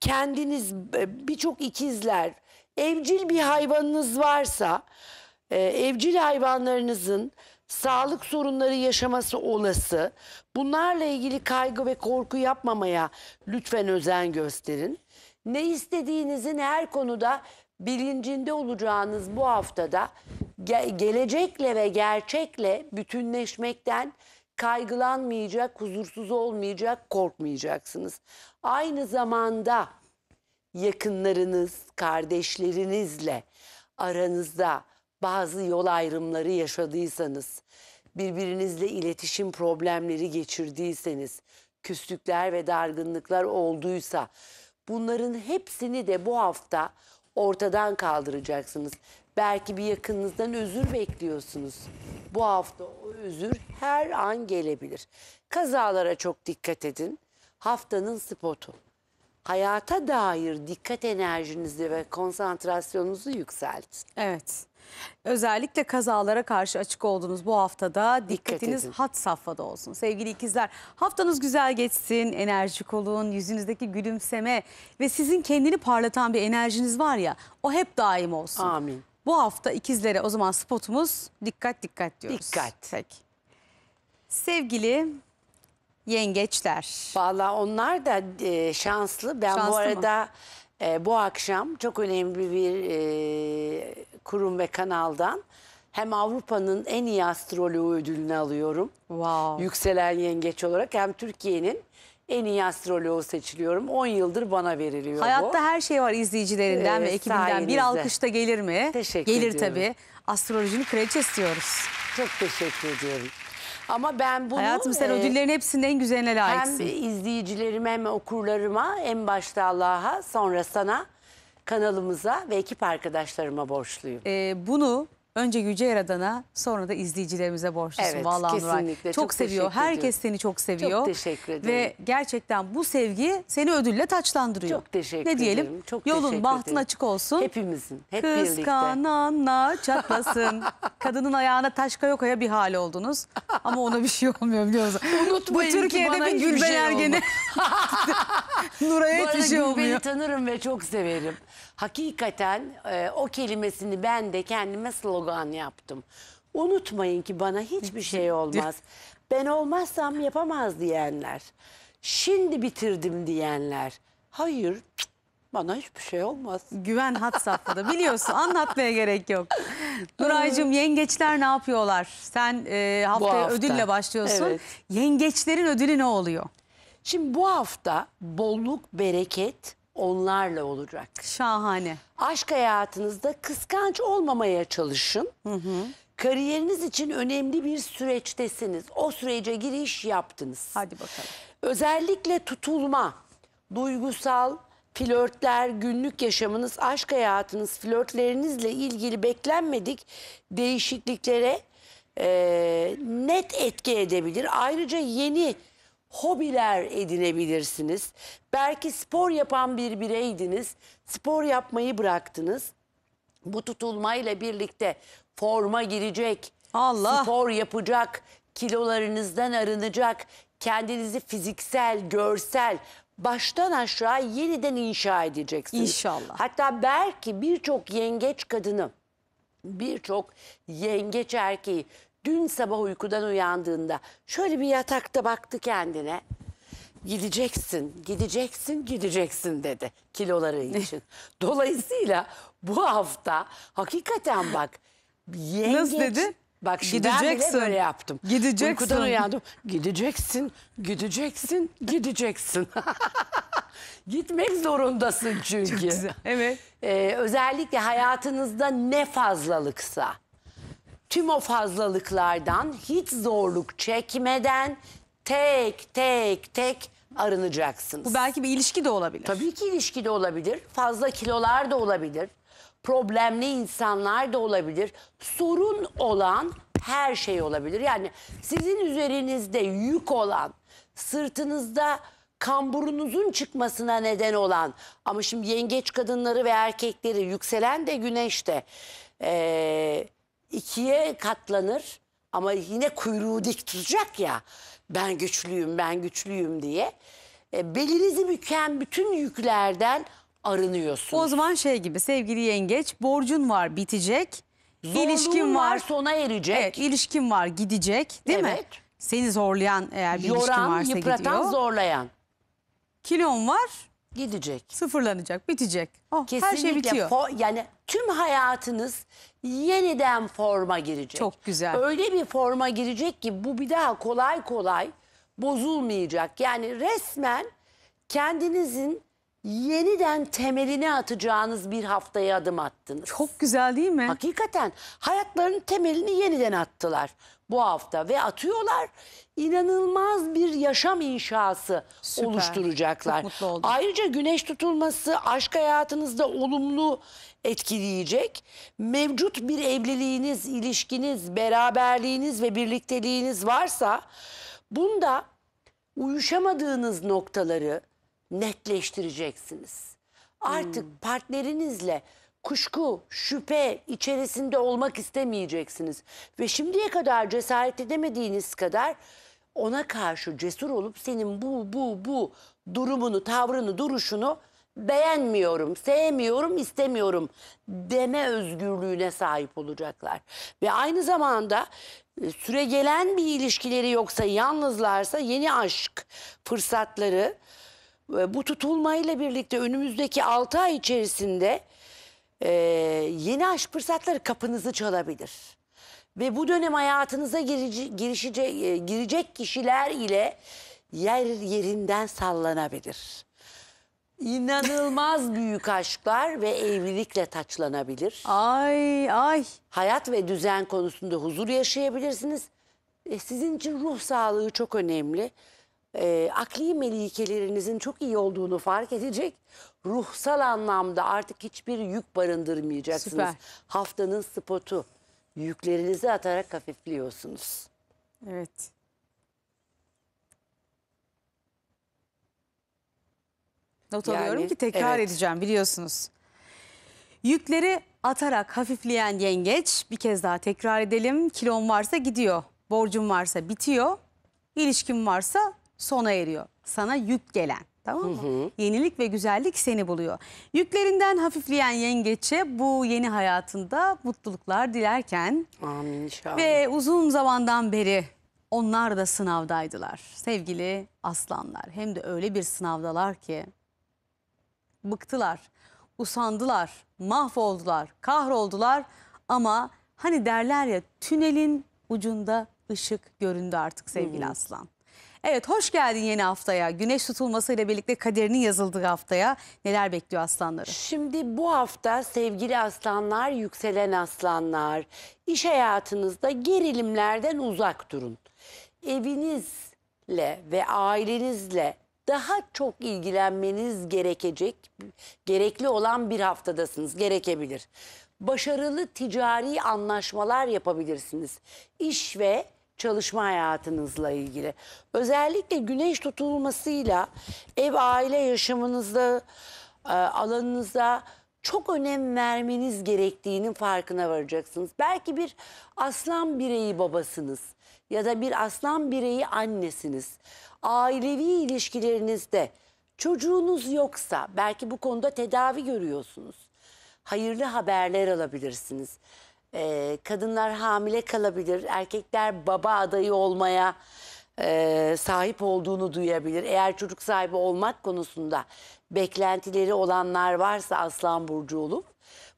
Speaker 2: kendiniz e, birçok ikizler evcil bir hayvanınız varsa e, evcil hayvanlarınızın sağlık sorunları yaşaması olası. Bunlarla ilgili kaygı ve korku yapmamaya lütfen özen gösterin. Ne istediğinizin her konuda bilincinde olacağınız bu haftada ge gelecekle ve gerçekle bütünleşmekten kaygılanmayacak, huzursuz olmayacak, korkmayacaksınız. Aynı zamanda yakınlarınız, kardeşlerinizle aranızda bazı yol ayrımları yaşadıysanız, birbirinizle iletişim problemleri geçirdiyseniz, küslükler ve dargınlıklar olduysa bunların hepsini de bu hafta ortadan kaldıracaksınız. Belki bir yakınınızdan özür bekliyorsunuz. Bu hafta özür her an gelebilir. Kazalara çok dikkat edin. Haftanın spotu. Hayata dair dikkat enerjinizi ve konsantrasyonunuzu yükseltin.
Speaker 1: Evet. Özellikle kazalara karşı açık olduğunuz bu haftada dikkatiniz Dikkat hat safhada olsun. Sevgili ikizler haftanız güzel geçsin, enerjik olun, yüzünüzdeki gülümseme ve sizin kendini parlatan bir enerjiniz var ya o hep daim olsun. Amin. Bu hafta ikizlere o zaman spotumuz dikkat dikkat diyoruz. Dikkat. Peki. Sevgili yengeçler. Valla onlar da e, şanslı. Ben Şanslı bu arada
Speaker 2: e, bu akşam çok önemli bir e, kurum ve kanaldan hem Avrupa'nın en iyi astroloğu ödülünü alıyorum. Wow. Yükselen yengeç olarak hem Türkiye'nin en iyi astroloğu seçiliyorum. 10 yıldır bana veriliyor Hayatta bu. Hayatta
Speaker 1: her şey var izleyicilerinden evet, ve ee, ekibinden. Sayenizde. Bir alkışta gelir mi? Teşekkür gelir ediyorum. Gelir tabii. Astrolojinin kraliçesi diyoruz. Çok teşekkür ediyorum. Ama ben bunu... Hayatım sen e, ödüllerin hepsinin en güzeline layıksın. Hem
Speaker 2: izleyicilerime hem okurlarıma en başta Allah'a sonra sana kanalımıza ve ekip arkadaşlarıma borçluyum.
Speaker 1: Ee, bunu Önce Yüce Yaradan'a sonra da izleyicilerimize borçlusun. Evet Vallahi kesinlikle. Çok, çok seviyor. Herkes seni çok seviyor. Çok teşekkür ederim. Ve gerçekten bu sevgi seni ödülle taçlandırıyor. Çok teşekkür ederim. Ne diyelim? Ederim. Çok Yolun bahtın ederim. açık olsun. Hepimizin. Hep birlikte. Kıskananla çatlasın. Kadının ayağına taş koya bir hal oldunuz. Ama ona bir şey olmuyor biliyorsun. Unutmayın bu Türkiye'de bir Gülben şey Ergen'e Nuray'a hiçbir şey olmuyor. Gülben'i
Speaker 2: tanırım ve çok severim hakikaten e, o kelimesini ben de kendime slogan yaptım. Unutmayın ki bana hiçbir şey olmaz. Ben olmazsam yapamaz diyenler. Şimdi bitirdim diyenler. Hayır
Speaker 1: bana hiçbir şey olmaz. Güven hat safhada biliyorsun anlatmaya gerek yok. Nuray'cığım yengeçler ne yapıyorlar? Sen e, haftaya hafta. ödülle başlıyorsun. Evet.
Speaker 2: Yengeçlerin ödülü ne oluyor? Şimdi bu hafta bolluk, bereket, onlarla olacak. Şahane. Aşk hayatınızda kıskanç olmamaya çalışın. Hı hı. Kariyeriniz için önemli bir süreçtesiniz. O sürece giriş yaptınız. Hadi bakalım. Özellikle tutulma, duygusal flörtler, günlük yaşamınız, aşk hayatınız, flörtlerinizle ilgili beklenmedik değişikliklere e, net etki edebilir. Ayrıca yeni hobiler edinebilirsiniz. Belki spor yapan bir bireydiniz, spor yapmayı bıraktınız. Bu tutulmayla birlikte forma girecek, Allah. spor yapacak, kilolarınızdan arınacak, kendinizi fiziksel, görsel, baştan aşağı yeniden inşa edeceksiniz. İnşallah. Hatta belki birçok yengeç kadını, birçok yengeç erkeği dün sabah uykudan uyandığında şöyle bir yatakta baktı kendine. Gideceksin, gideceksin, gideceksin dedi kiloları için. Dolayısıyla bu hafta hakikaten bak yengeç... Nasıl dedi? Bak gideceksin. ben bile böyle yaptım. Gideceksin. Uykudan uyandım. Gideceksin, gideceksin, gideceksin. Gitmek zorundasın çünkü. Çok güzel. Evet. Ee, özellikle hayatınızda ne fazlalıksa tüm o fazlalıklardan hiç zorluk çekmeden tek tek tek arınacaksınız. Bu belki bir ilişki de olabilir. Tabii ki ilişki de olabilir. Fazla kilolar da olabilir. Problemli insanlar da olabilir. Sorun olan her şey olabilir. Yani sizin üzerinizde yük olan, sırtınızda kamburunuzun çıkmasına neden olan ama şimdi yengeç kadınları ve erkekleri yükselen de güneşte. Ee, ikiye katlanır ama yine kuyruğu dik tutacak ya ben güçlüyüm ben güçlüyüm diye e, belinizi büken bütün yüklerden
Speaker 1: arınıyorsunuz. O zaman şey gibi sevgili yengeç borcun var bitecek. Zorluğun ilişkin var, var sona erecek. Evet, ilişkin var gidecek değil evet. mi? Seni zorlayan eğer bir Yoran, ilişkin varsa yıpratan, gidiyor. yıpratan zorlayan. Kilon var gidecek. Sıfırlanacak,
Speaker 2: bitecek. Oh, Kesinlikle her şey bitiyor. fo- yani tüm hayatınız yeniden forma
Speaker 1: girecek. Çok güzel.
Speaker 2: Öyle bir forma girecek ki bu bir daha kolay kolay bozulmayacak. Yani resmen kendinizin yeniden temelini atacağınız bir haftaya adım attınız. Çok güzel değil mi? Hakikaten hayatların temelini yeniden attılar bu hafta ve atıyorlar. inanılmaz bir yaşam inşası Süper. oluşturacaklar. Çok mutlu Ayrıca güneş tutulması aşk hayatınızda olumlu etkileyecek. Mevcut bir evliliğiniz, ilişkiniz, beraberliğiniz ve birlikteliğiniz varsa bunda uyuşamadığınız noktaları netleştireceksiniz. Artık hmm. partnerinizle kuşku, şüphe içerisinde olmak istemeyeceksiniz. Ve şimdiye kadar cesaret edemediğiniz kadar ona karşı cesur olup senin bu bu bu durumunu, tavrını, duruşunu beğenmiyorum, sevmiyorum, istemiyorum deme özgürlüğüne sahip olacaklar. Ve aynı zamanda e, süre gelen bir ilişkileri yoksa, yalnızlarsa yeni aşk fırsatları e, bu tutulmayla birlikte önümüzdeki 6 ay içerisinde e, yeni aşk fırsatları kapınızı çalabilir. Ve bu dönem hayatınıza girici, e, girecek kişiler ile yer yerinden sallanabilir. İnanılmaz büyük aşklar ve evlilikle taçlanabilir. Ay ay. Hayat ve düzen konusunda huzur yaşayabilirsiniz. E, sizin için ruh sağlığı çok önemli e, akli melikelerinizin çok iyi olduğunu fark edecek. Ruhsal anlamda artık hiçbir yük barındırmayacaksınız. Süper. Haftanın spotu. Yüklerinizi atarak hafifliyorsunuz.
Speaker 1: Evet. Not yani, alıyorum ki tekrar evet. edeceğim biliyorsunuz. Yükleri atarak hafifleyen yengeç bir kez daha tekrar edelim. Kilon varsa gidiyor, borcum varsa bitiyor, ilişkim varsa sona eriyor. Sana yük gelen. Tamam mı? Hı hı. Yenilik ve güzellik seni buluyor. Yüklerinden hafifleyen yengeçe bu yeni hayatında mutluluklar dilerken
Speaker 2: Amin inşallah. ve
Speaker 1: uzun zamandan beri onlar da sınavdaydılar. Sevgili aslanlar hem de öyle bir sınavdalar ki bıktılar, usandılar, mahvoldular, kahroldular ama hani derler ya tünelin ucunda ışık göründü artık sevgili hı hı. aslan. Evet hoş geldin yeni haftaya. Güneş tutulmasıyla birlikte kaderinin yazıldığı haftaya neler bekliyor aslanları? Şimdi bu hafta sevgili aslanlar, yükselen aslanlar,
Speaker 2: iş hayatınızda gerilimlerden uzak durun. Evinizle ve ailenizle daha çok ilgilenmeniz gerekecek, gerekli olan bir haftadasınız, gerekebilir. Başarılı ticari anlaşmalar yapabilirsiniz. İş ve çalışma hayatınızla ilgili. Özellikle güneş tutulmasıyla ev aile yaşamınızda e, alanınızda çok önem vermeniz gerektiğinin farkına varacaksınız. Belki bir aslan bireyi babasınız ya da bir aslan bireyi annesiniz. Ailevi ilişkilerinizde çocuğunuz yoksa belki bu konuda tedavi görüyorsunuz. Hayırlı haberler alabilirsiniz e, kadınlar hamile kalabilir, erkekler baba adayı olmaya e, sahip olduğunu duyabilir. Eğer çocuk sahibi olmak konusunda beklentileri olanlar varsa Aslan Burcu olup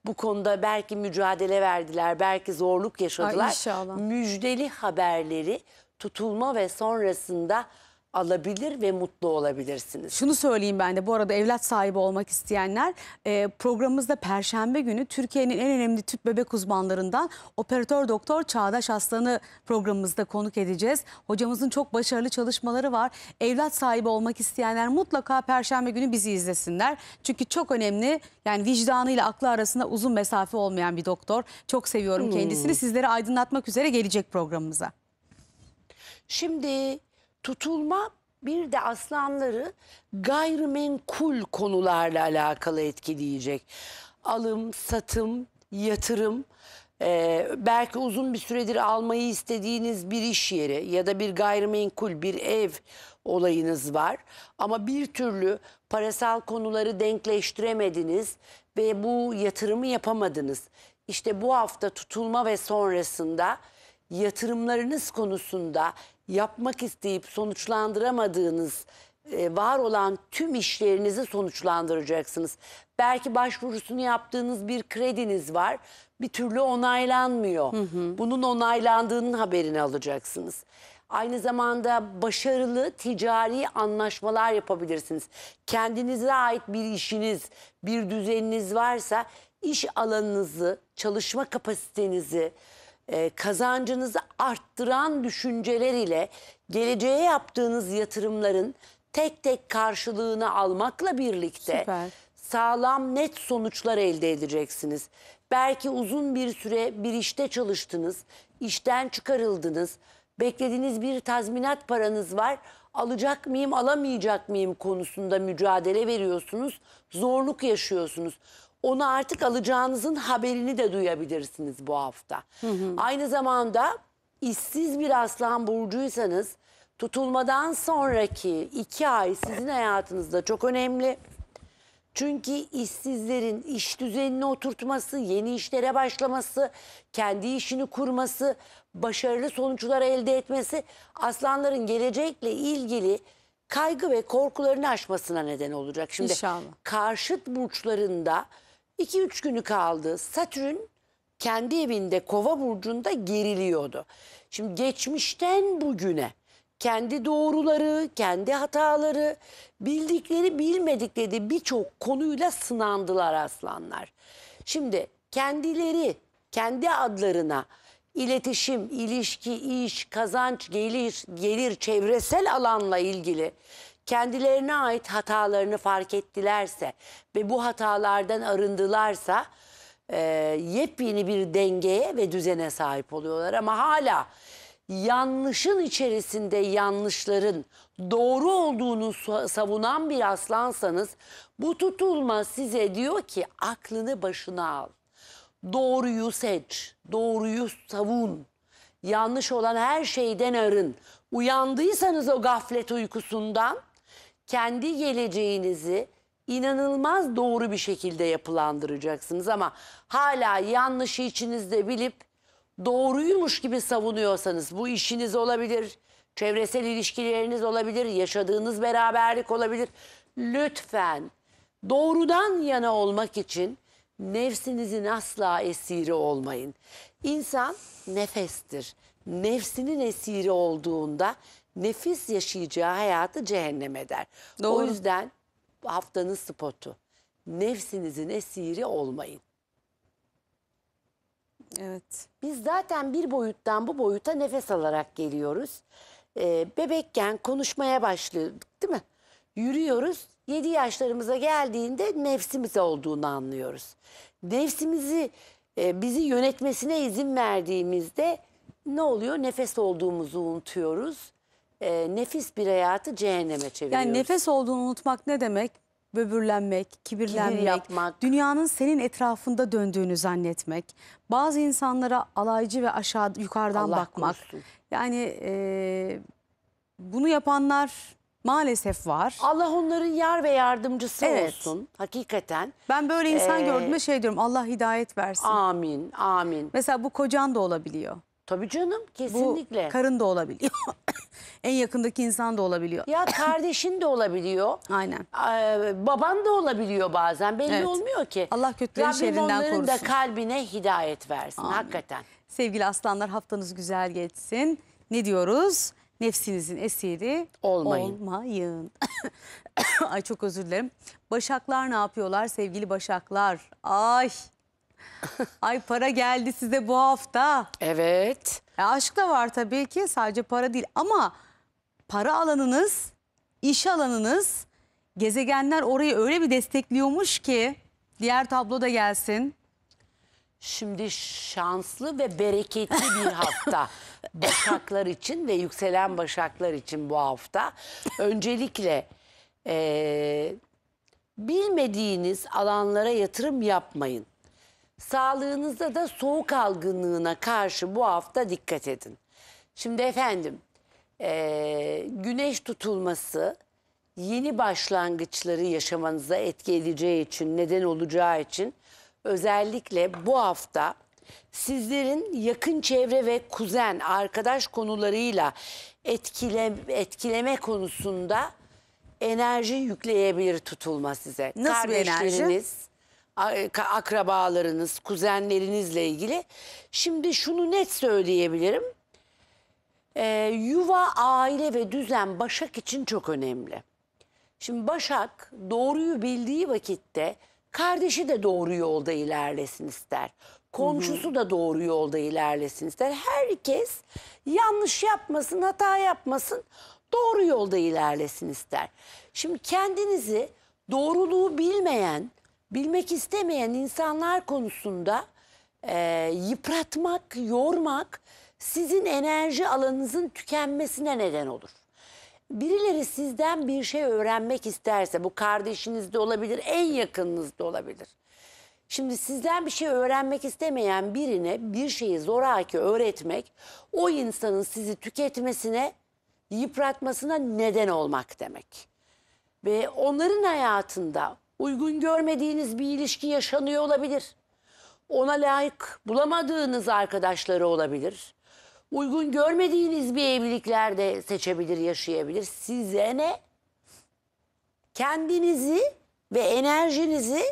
Speaker 2: bu konuda belki mücadele verdiler, belki zorluk yaşadılar. Ay inşallah. Müjdeli haberleri tutulma ve sonrasında alabilir ve mutlu olabilirsiniz.
Speaker 1: Şunu söyleyeyim ben de bu arada evlat sahibi olmak isteyenler e, programımızda Perşembe günü Türkiye'nin en önemli tüp bebek uzmanlarından operatör doktor Çağdaş Aslan'ı programımızda konuk edeceğiz. Hocamızın çok başarılı çalışmaları var. Evlat sahibi olmak isteyenler mutlaka Perşembe günü bizi izlesinler. Çünkü çok önemli yani vicdanıyla aklı arasında uzun mesafe olmayan bir doktor. Çok seviyorum hmm. kendisini. Sizleri aydınlatmak üzere gelecek programımıza.
Speaker 2: Şimdi tutulma bir de aslanları gayrimenkul konularla alakalı etkileyecek. Alım, satım, yatırım, ee, belki uzun bir süredir almayı istediğiniz bir iş yeri ya da bir gayrimenkul, bir ev olayınız var. Ama bir türlü parasal konuları denkleştiremediniz ve bu yatırımı yapamadınız. İşte bu hafta tutulma ve sonrasında yatırımlarınız konusunda yapmak isteyip sonuçlandıramadığınız e, var olan tüm işlerinizi sonuçlandıracaksınız. Belki başvurusunu yaptığınız bir krediniz var. Bir türlü onaylanmıyor. Hı hı. Bunun onaylandığının haberini alacaksınız. Aynı zamanda başarılı ticari anlaşmalar yapabilirsiniz. Kendinize ait bir işiniz, bir düzeniniz varsa iş alanınızı, çalışma kapasitenizi, e, kazancınızı arttıran düşünceler ile geleceğe yaptığınız yatırımların tek tek karşılığını almakla birlikte Süper. sağlam net sonuçlar elde edeceksiniz. Belki uzun bir süre bir işte çalıştınız, işten çıkarıldınız, beklediğiniz bir tazminat paranız var. Alacak mıyım, alamayacak mıyım konusunda mücadele veriyorsunuz, zorluk yaşıyorsunuz onu artık alacağınızın haberini de duyabilirsiniz bu hafta. Hı hı. Aynı zamanda işsiz bir aslan burcuysanız tutulmadan sonraki iki ay sizin hayatınızda çok önemli. Çünkü işsizlerin iş düzenini oturtması, yeni işlere başlaması, kendi işini kurması, başarılı sonuçlar elde etmesi aslanların gelecekle ilgili kaygı ve korkularını aşmasına neden olacak. Şimdi İnşallah. karşıt burçlarında 2-3 günü kaldı. Satürn kendi evinde kova burcunda geriliyordu. Şimdi geçmişten bugüne kendi doğruları, kendi hataları, bildikleri bilmedikleri birçok konuyla sınandılar aslanlar. Şimdi kendileri, kendi adlarına iletişim, ilişki, iş, kazanç, gelir, gelir çevresel alanla ilgili kendilerine ait hatalarını fark ettilerse ve bu hatalardan arındılarsa e, yepyeni bir dengeye ve düzene sahip oluyorlar. Ama hala yanlışın içerisinde yanlışların doğru olduğunu savunan bir aslansanız bu tutulma size diyor ki aklını başına al. Doğruyu seç, doğruyu savun. Yanlış olan her şeyden arın. Uyandıysanız o gaflet uykusundan kendi geleceğinizi inanılmaz doğru bir şekilde yapılandıracaksınız ama hala yanlışı içinizde bilip doğruymuş gibi savunuyorsanız bu işiniz olabilir, çevresel ilişkileriniz olabilir, yaşadığınız beraberlik olabilir. Lütfen doğrudan yana olmak için nefsinizin asla esiri olmayın. İnsan nefestir. Nefsinin esiri olduğunda nefis yaşayacağı hayatı cehennem eder. Doğru. O yüzden haftanın spotu. Nefsinizin esiri olmayın. Evet. Biz zaten bir boyuttan bu boyuta nefes alarak geliyoruz. Ee, bebekken konuşmaya başladık değil mi? Yürüyoruz. 7 yaşlarımıza geldiğinde nefsimiz olduğunu anlıyoruz. Nefsimizi e, bizi yönetmesine izin verdiğimizde ne oluyor? Nefes olduğumuzu unutuyoruz e, nefis bir hayatı cehenneme çeviriyoruz. Yani nefes
Speaker 1: olduğunu unutmak ne demek? Böbürlenmek, kibirlenmek, Kibir yapmak. dünyanın senin etrafında döndüğünü zannetmek, bazı insanlara alaycı ve aşağı yukarıdan Allah bakmak. Korusun. Yani e, bunu yapanlar maalesef var. Allah onların yar ve yardımcısı Evet. olsun hakikaten. Ben böyle insan Ee, gördüğümde şey diyorum Allah hidayet versin. Amin, amin. Mesela bu kocan da olabiliyor. Tabii canım kesinlikle. Bu karın da olabiliyor. en yakındaki insan da
Speaker 2: olabiliyor. Ya kardeşin de olabiliyor. Aynen. Ee, baban da olabiliyor bazen. Belli Evet. olmuyor ki. Allah kötülerin Rabbim şerrinden onların da kalbine hidayet versin Amin. hakikaten.
Speaker 1: Sevgili aslanlar haftanız güzel geçsin. Ne diyoruz? Nefsinizin esiri Olmayın. olmayın. Ay çok özür dilerim. Başaklar ne yapıyorlar sevgili başaklar? Ay Ay para geldi size bu hafta. Evet. E aşk da var tabii ki sadece para değil ama para alanınız, iş alanınız, gezegenler orayı öyle bir destekliyormuş ki diğer tablo da gelsin. Şimdi şanslı ve bereketli
Speaker 2: bir hafta başaklar için ve yükselen başaklar için bu hafta. Öncelikle e, bilmediğiniz alanlara yatırım yapmayın. Sağlığınızda da soğuk algınlığına karşı bu hafta dikkat edin. Şimdi efendim e, güneş tutulması yeni başlangıçları yaşamanıza etki edeceği için, neden olacağı için özellikle bu hafta sizlerin yakın çevre ve kuzen, arkadaş konularıyla etkile, etkileme konusunda enerji yükleyebilir tutulma size. Nasıl bir enerji? E, akrabalarınız, kuzenlerinizle ilgili. Şimdi şunu net söyleyebilirim. Ee, yuva, aile ve düzen Başak için çok önemli. Şimdi Başak doğruyu bildiği vakitte kardeşi de doğru yolda ilerlesin ister. Komşusu da doğru yolda ilerlesin ister. Herkes yanlış yapmasın, hata yapmasın, doğru yolda ilerlesin ister. Şimdi kendinizi doğruluğu bilmeyen, bilmek istemeyen insanlar konusunda e, yıpratmak, yormak sizin enerji alanınızın tükenmesine neden olur. Birileri sizden bir şey öğrenmek isterse bu kardeşiniz de olabilir, en yakınınız da olabilir. Şimdi sizden bir şey öğrenmek istemeyen birine bir şeyi zoraki öğretmek o insanın sizi tüketmesine, yıpratmasına neden olmak demek. Ve onların hayatında uygun görmediğiniz bir ilişki yaşanıyor olabilir. Ona layık bulamadığınız arkadaşları olabilir. Uygun görmediğiniz bir evliliklerde seçebilir, yaşayabilir. Size ne? Kendinizi ve enerjinizi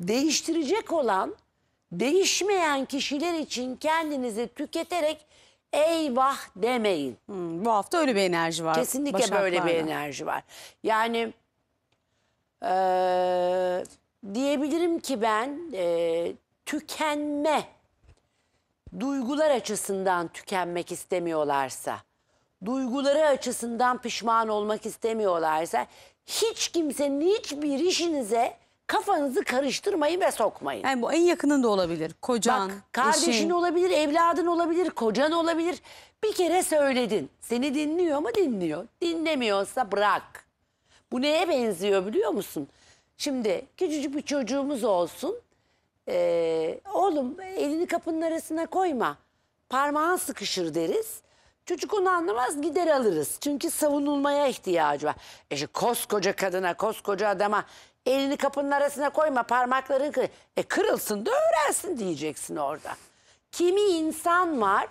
Speaker 2: değiştirecek olan, değişmeyen kişiler için kendinizi tüketerek eyvah demeyin. Hmm, bu hafta öyle bir enerji var. Kesinlikle böyle bir enerji var. Yani ee, diyebilirim ki ben e, tükenme, duygular açısından tükenmek istemiyorlarsa, duyguları açısından pişman olmak istemiyorlarsa hiç kimsenin hiçbir işinize kafanızı karıştırmayın ve sokmayın. Yani bu en yakının da olabilir. Kocan, Bak kardeşin eşin. olabilir, evladın olabilir, kocan olabilir. Bir kere söyledin. Seni dinliyor mu? Dinliyor. Dinlemiyorsa bırak. Bu neye benziyor biliyor musun? Şimdi küçücük bir çocuğumuz olsun. Ee, oğlum elini kapının arasına koyma. Parmağın sıkışır deriz. Çocuk onu anlamaz gider alırız. Çünkü savunulmaya ihtiyacı var. E işte koskoca kadına, koskoca adama elini kapının arasına koyma parmakların kır. E kırılsın da öğrensin diyeceksin orada. Kimi insan var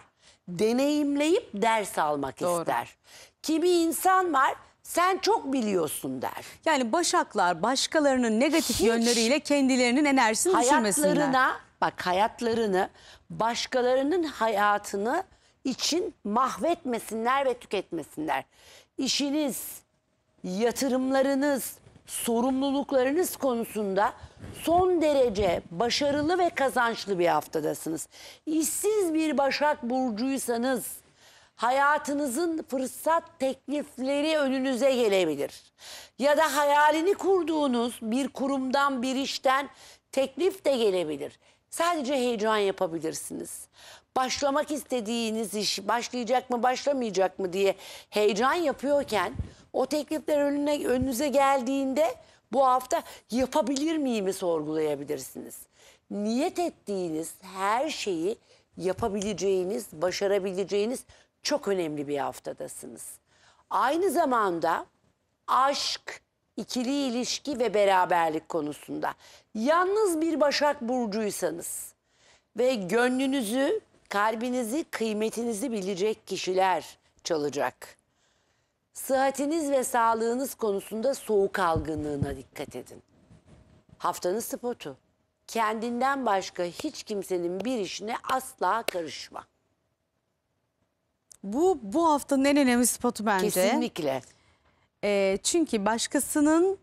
Speaker 2: deneyimleyip ders almak Doğru. ister. Kimi insan var
Speaker 1: sen çok biliyorsun der. Yani başaklar başkalarının negatif Hiç yönleriyle kendilerinin enerjisini düşürmesinler. Hayatlarına bak hayatlarını başkalarının hayatını
Speaker 2: için mahvetmesinler ve tüketmesinler. İşiniz, yatırımlarınız, sorumluluklarınız konusunda son derece başarılı ve kazançlı bir haftadasınız. İşsiz bir Başak burcuysanız hayatınızın fırsat teklifleri önünüze gelebilir. Ya da hayalini kurduğunuz bir kurumdan, bir işten teklif de gelebilir. Sadece heyecan yapabilirsiniz. Başlamak istediğiniz iş başlayacak mı, başlamayacak mı diye heyecan yapıyorken o teklifler önüne önünüze geldiğinde bu hafta yapabilir miyimi sorgulayabilirsiniz. Niyet ettiğiniz her şeyi yapabileceğiniz, başarabileceğiniz çok önemli bir haftadasınız. Aynı zamanda aşk, ikili ilişki ve beraberlik konusunda yalnız bir Başak burcuysanız ve gönlünüzü, kalbinizi, kıymetinizi bilecek kişiler çalacak. Sıhhatiniz ve sağlığınız konusunda soğuk algınlığına dikkat edin. Haftanın spotu. Kendinden başka hiç kimsenin bir işine asla karışma.
Speaker 1: Bu bu haftanın en önemli spotu bence. Kesinlikle. E, çünkü başkasının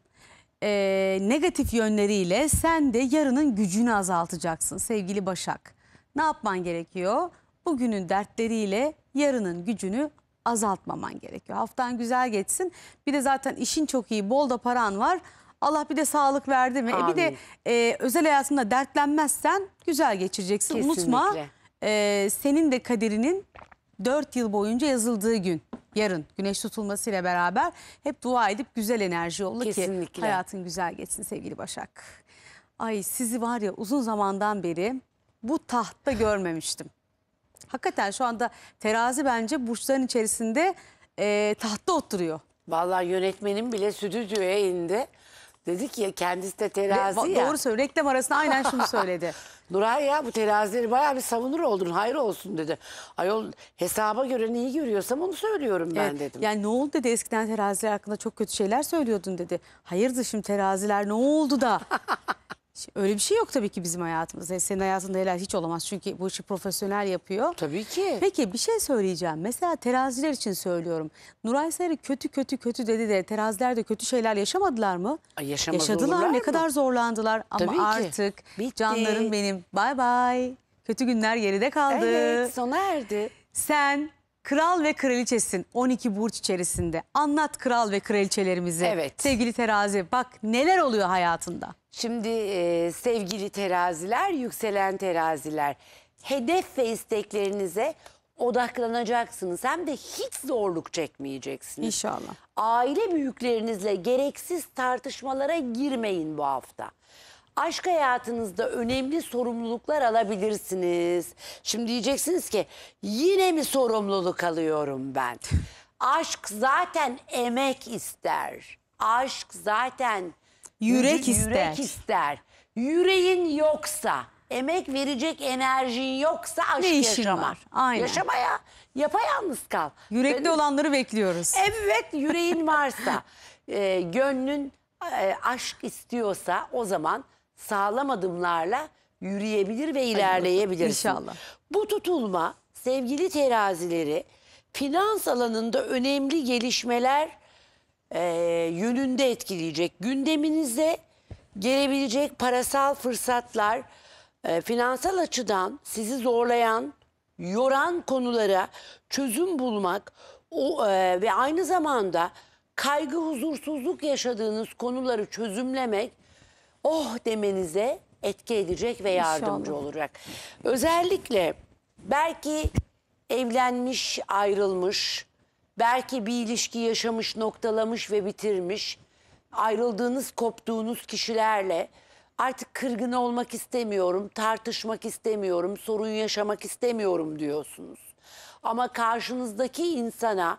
Speaker 1: e, negatif yönleriyle sen de yarının gücünü azaltacaksın sevgili Başak. Ne yapman gerekiyor? Bugünün dertleriyle yarının gücünü azaltmaman gerekiyor. Haftan güzel geçsin. Bir de zaten işin çok iyi, bol da paran var. Allah bir de sağlık verdi mi? E bir de e, özel hayatında dertlenmezsen güzel geçireceksin. Kesinlikle. Unutma e, senin de kaderinin 4 yıl boyunca yazıldığı gün yarın güneş tutulmasıyla beraber hep dua edip güzel enerji yolla ki hayatın güzel geçsin sevgili Başak. Ay sizi var ya uzun zamandan beri bu tahtta görmemiştim. Hakikaten şu anda terazi bence burçların içerisinde e, tahtta oturuyor. Vallahi
Speaker 2: yönetmenim bile stüdyoya indi dedi ki kendisi de terazi Ve, ya. Doğru söylüyor. Reklam arasında aynen şunu söyledi. Nuray ya bu terazileri bayağı bir savunur oldun. Hayır olsun dedi. Ayol hesaba göre neyi görüyorsam onu söylüyorum ben evet, dedim.
Speaker 1: Yani ne oldu dedi eskiden teraziler hakkında çok kötü şeyler söylüyordun dedi. Hayırdır şimdi teraziler ne oldu da Öyle bir şey yok tabii ki bizim hayatımızda. E, senin hayatında helal hiç olamaz çünkü bu işi profesyonel yapıyor. Tabii ki. Peki bir şey söyleyeceğim. Mesela teraziler için söylüyorum. Nuray Sarı kötü kötü kötü dedi de teraziler de kötü şeyler yaşamadılar mı?
Speaker 2: Ay yaşamaz Yaşadılar ne mı?
Speaker 1: kadar zorlandılar ama Tabii ki. artık Bitti. canlarım benim bay bay. Kötü günler geride kaldı. Evet sona erdi. Sen kral ve kraliçesin 12 burç içerisinde. Anlat kral ve kraliçelerimizi. Evet. Sevgili terazi bak neler oluyor hayatında. Şimdi e,
Speaker 2: sevgili teraziler, yükselen teraziler. Hedef ve isteklerinize odaklanacaksınız. Hem de hiç zorluk çekmeyeceksiniz. İnşallah. Aile büyüklerinizle gereksiz tartışmalara girmeyin bu hafta. Aşk hayatınızda önemli sorumluluklar alabilirsiniz. Şimdi diyeceksiniz ki yine mi sorumluluk alıyorum ben? Aşk zaten emek ister. Aşk zaten Yürek ister. Yürek ister. Yüreğin yoksa, emek verecek enerjin yoksa aşk Ne işin yaşama. var? Aynen. Yaşama ya. Yapayalnız kal. Yürekli Ben- olanları
Speaker 1: bekliyoruz. Evet
Speaker 2: yüreğin varsa, e, gönlün e, aşk istiyorsa o zaman sağlam adımlarla yürüyebilir ve ilerleyebilirsin. İnşallah. Bu tutulma sevgili terazileri finans alanında önemli gelişmeler e, yönünde etkileyecek. Gündeminize gelebilecek parasal fırsatlar, e, finansal açıdan sizi zorlayan, yoran konulara çözüm bulmak o, e, ve aynı zamanda kaygı, huzursuzluk yaşadığınız konuları çözümlemek oh demenize etki edecek ve yardımcı İnşallah. olacak. Özellikle belki evlenmiş, ayrılmış, Belki bir ilişki yaşamış, noktalamış ve bitirmiş. Ayrıldığınız, koptuğunuz kişilerle artık kırgın olmak istemiyorum, tartışmak istemiyorum, sorun yaşamak istemiyorum diyorsunuz. Ama karşınızdaki insana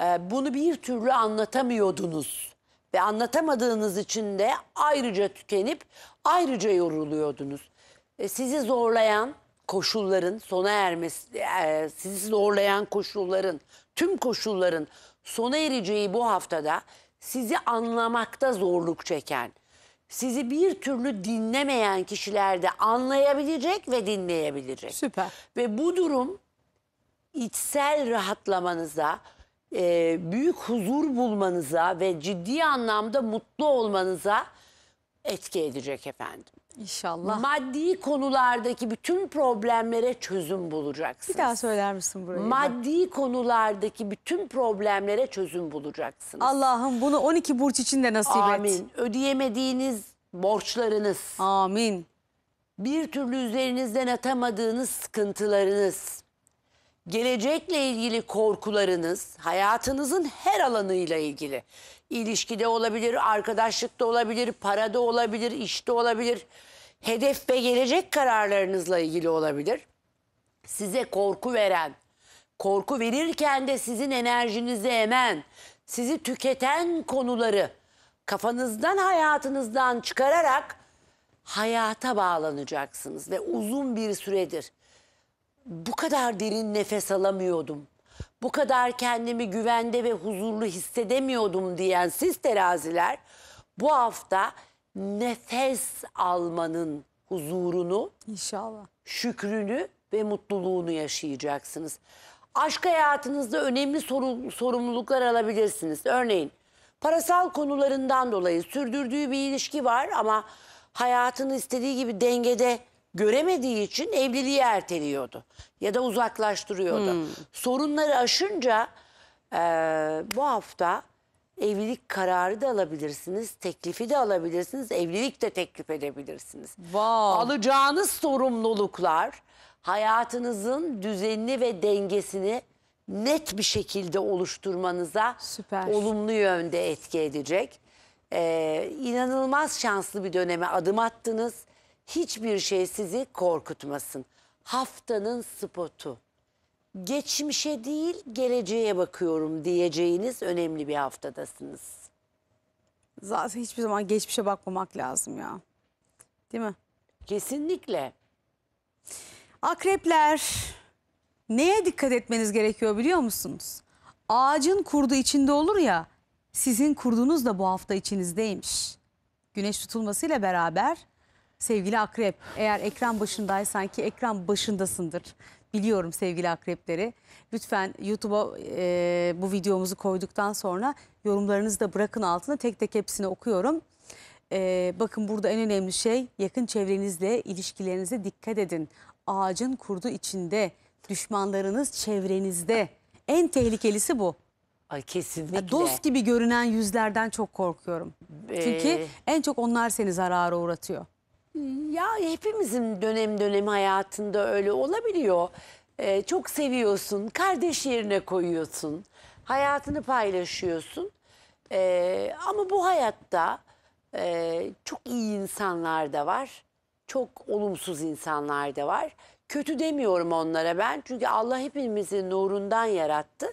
Speaker 2: e, bunu bir türlü anlatamıyordunuz ve anlatamadığınız için de ayrıca tükenip ayrıca yoruluyordunuz. E, sizi zorlayan koşulların sona ermesi, e, sizi zorlayan koşulların tüm koşulların sona ereceği bu haftada sizi anlamakta zorluk çeken, sizi bir türlü dinlemeyen kişilerde anlayabilecek ve dinleyebilecek. Süper. Ve bu durum içsel rahatlamanıza, e, büyük huzur bulmanıza ve ciddi anlamda mutlu olmanıza etki edecek efendim. İnşallah. Maddi konulardaki bütün problemlere çözüm bulacaksınız. Bir daha söyler misin burayı? Maddi konulardaki bütün problemlere çözüm bulacaksınız. Allah'ım
Speaker 1: bunu 12 burç için de nasip Amin. et. Amin. Ödeyemediğiniz borçlarınız. Amin.
Speaker 2: Bir türlü üzerinizden atamadığınız sıkıntılarınız gelecekle ilgili korkularınız hayatınızın her alanıyla ilgili. İlişkide olabilir, arkadaşlıkta olabilir, parada olabilir, işte olabilir. Hedef ve gelecek kararlarınızla ilgili olabilir. Size korku veren, korku verirken de sizin enerjinizi emen, sizi tüketen konuları kafanızdan hayatınızdan çıkararak hayata bağlanacaksınız ve uzun bir süredir bu kadar derin nefes alamıyordum. Bu kadar kendimi güvende ve huzurlu hissedemiyordum diyen siz teraziler bu hafta nefes almanın huzurunu, inşallah şükrünü ve mutluluğunu yaşayacaksınız. Aşk hayatınızda önemli soru- sorumluluklar alabilirsiniz. Örneğin parasal konularından dolayı sürdürdüğü bir ilişki var ama hayatını istediği gibi dengede göremediği için evliliği erteliyordu ya da uzaklaştırıyordu. Hmm. Sorunları aşınca e, bu hafta evlilik kararı da alabilirsiniz, teklifi de alabilirsiniz, evlilik de teklif edebilirsiniz. Wow. Alacağınız sorumluluklar hayatınızın düzenini ve dengesini net bir şekilde oluşturmanıza Süper. olumlu yönde etki edecek. Ee, inanılmaz şanslı bir döneme adım attınız. Hiçbir şey sizi korkutmasın. Haftanın spotu. Geçmişe değil geleceğe bakıyorum diyeceğiniz önemli bir haftadasınız.
Speaker 1: Zaten hiçbir zaman geçmişe bakmamak lazım ya. Değil mi? Kesinlikle. Akrepler neye dikkat etmeniz gerekiyor biliyor musunuz? Ağacın kurdu içinde olur ya sizin kurdunuz da bu hafta içinizdeymiş. Güneş tutulmasıyla beraber sevgili akrep. Eğer ekran başındaysan ki ekran başındasındır. Biliyorum sevgili akrepleri. Lütfen YouTube'a e, bu videomuzu koyduktan sonra yorumlarınızı da bırakın altına. Tek tek hepsini okuyorum. E, bakın burada en önemli şey yakın çevrenizle ilişkilerinize dikkat edin. Ağacın kurdu içinde, düşmanlarınız çevrenizde. En tehlikelisi bu. Ay kesinlikle. Ya dost gibi görünen yüzlerden çok korkuyorum. Ee... Çünkü en çok onlar seni zarara uğratıyor.
Speaker 2: Ya hepimizin dönem dönem hayatında öyle olabiliyor. Ee, çok seviyorsun, kardeş yerine koyuyorsun, hayatını paylaşıyorsun. Ee, ama bu hayatta e, çok iyi insanlar da var, çok olumsuz insanlar da var. Kötü demiyorum onlara ben çünkü Allah hepimizi nurundan yarattı.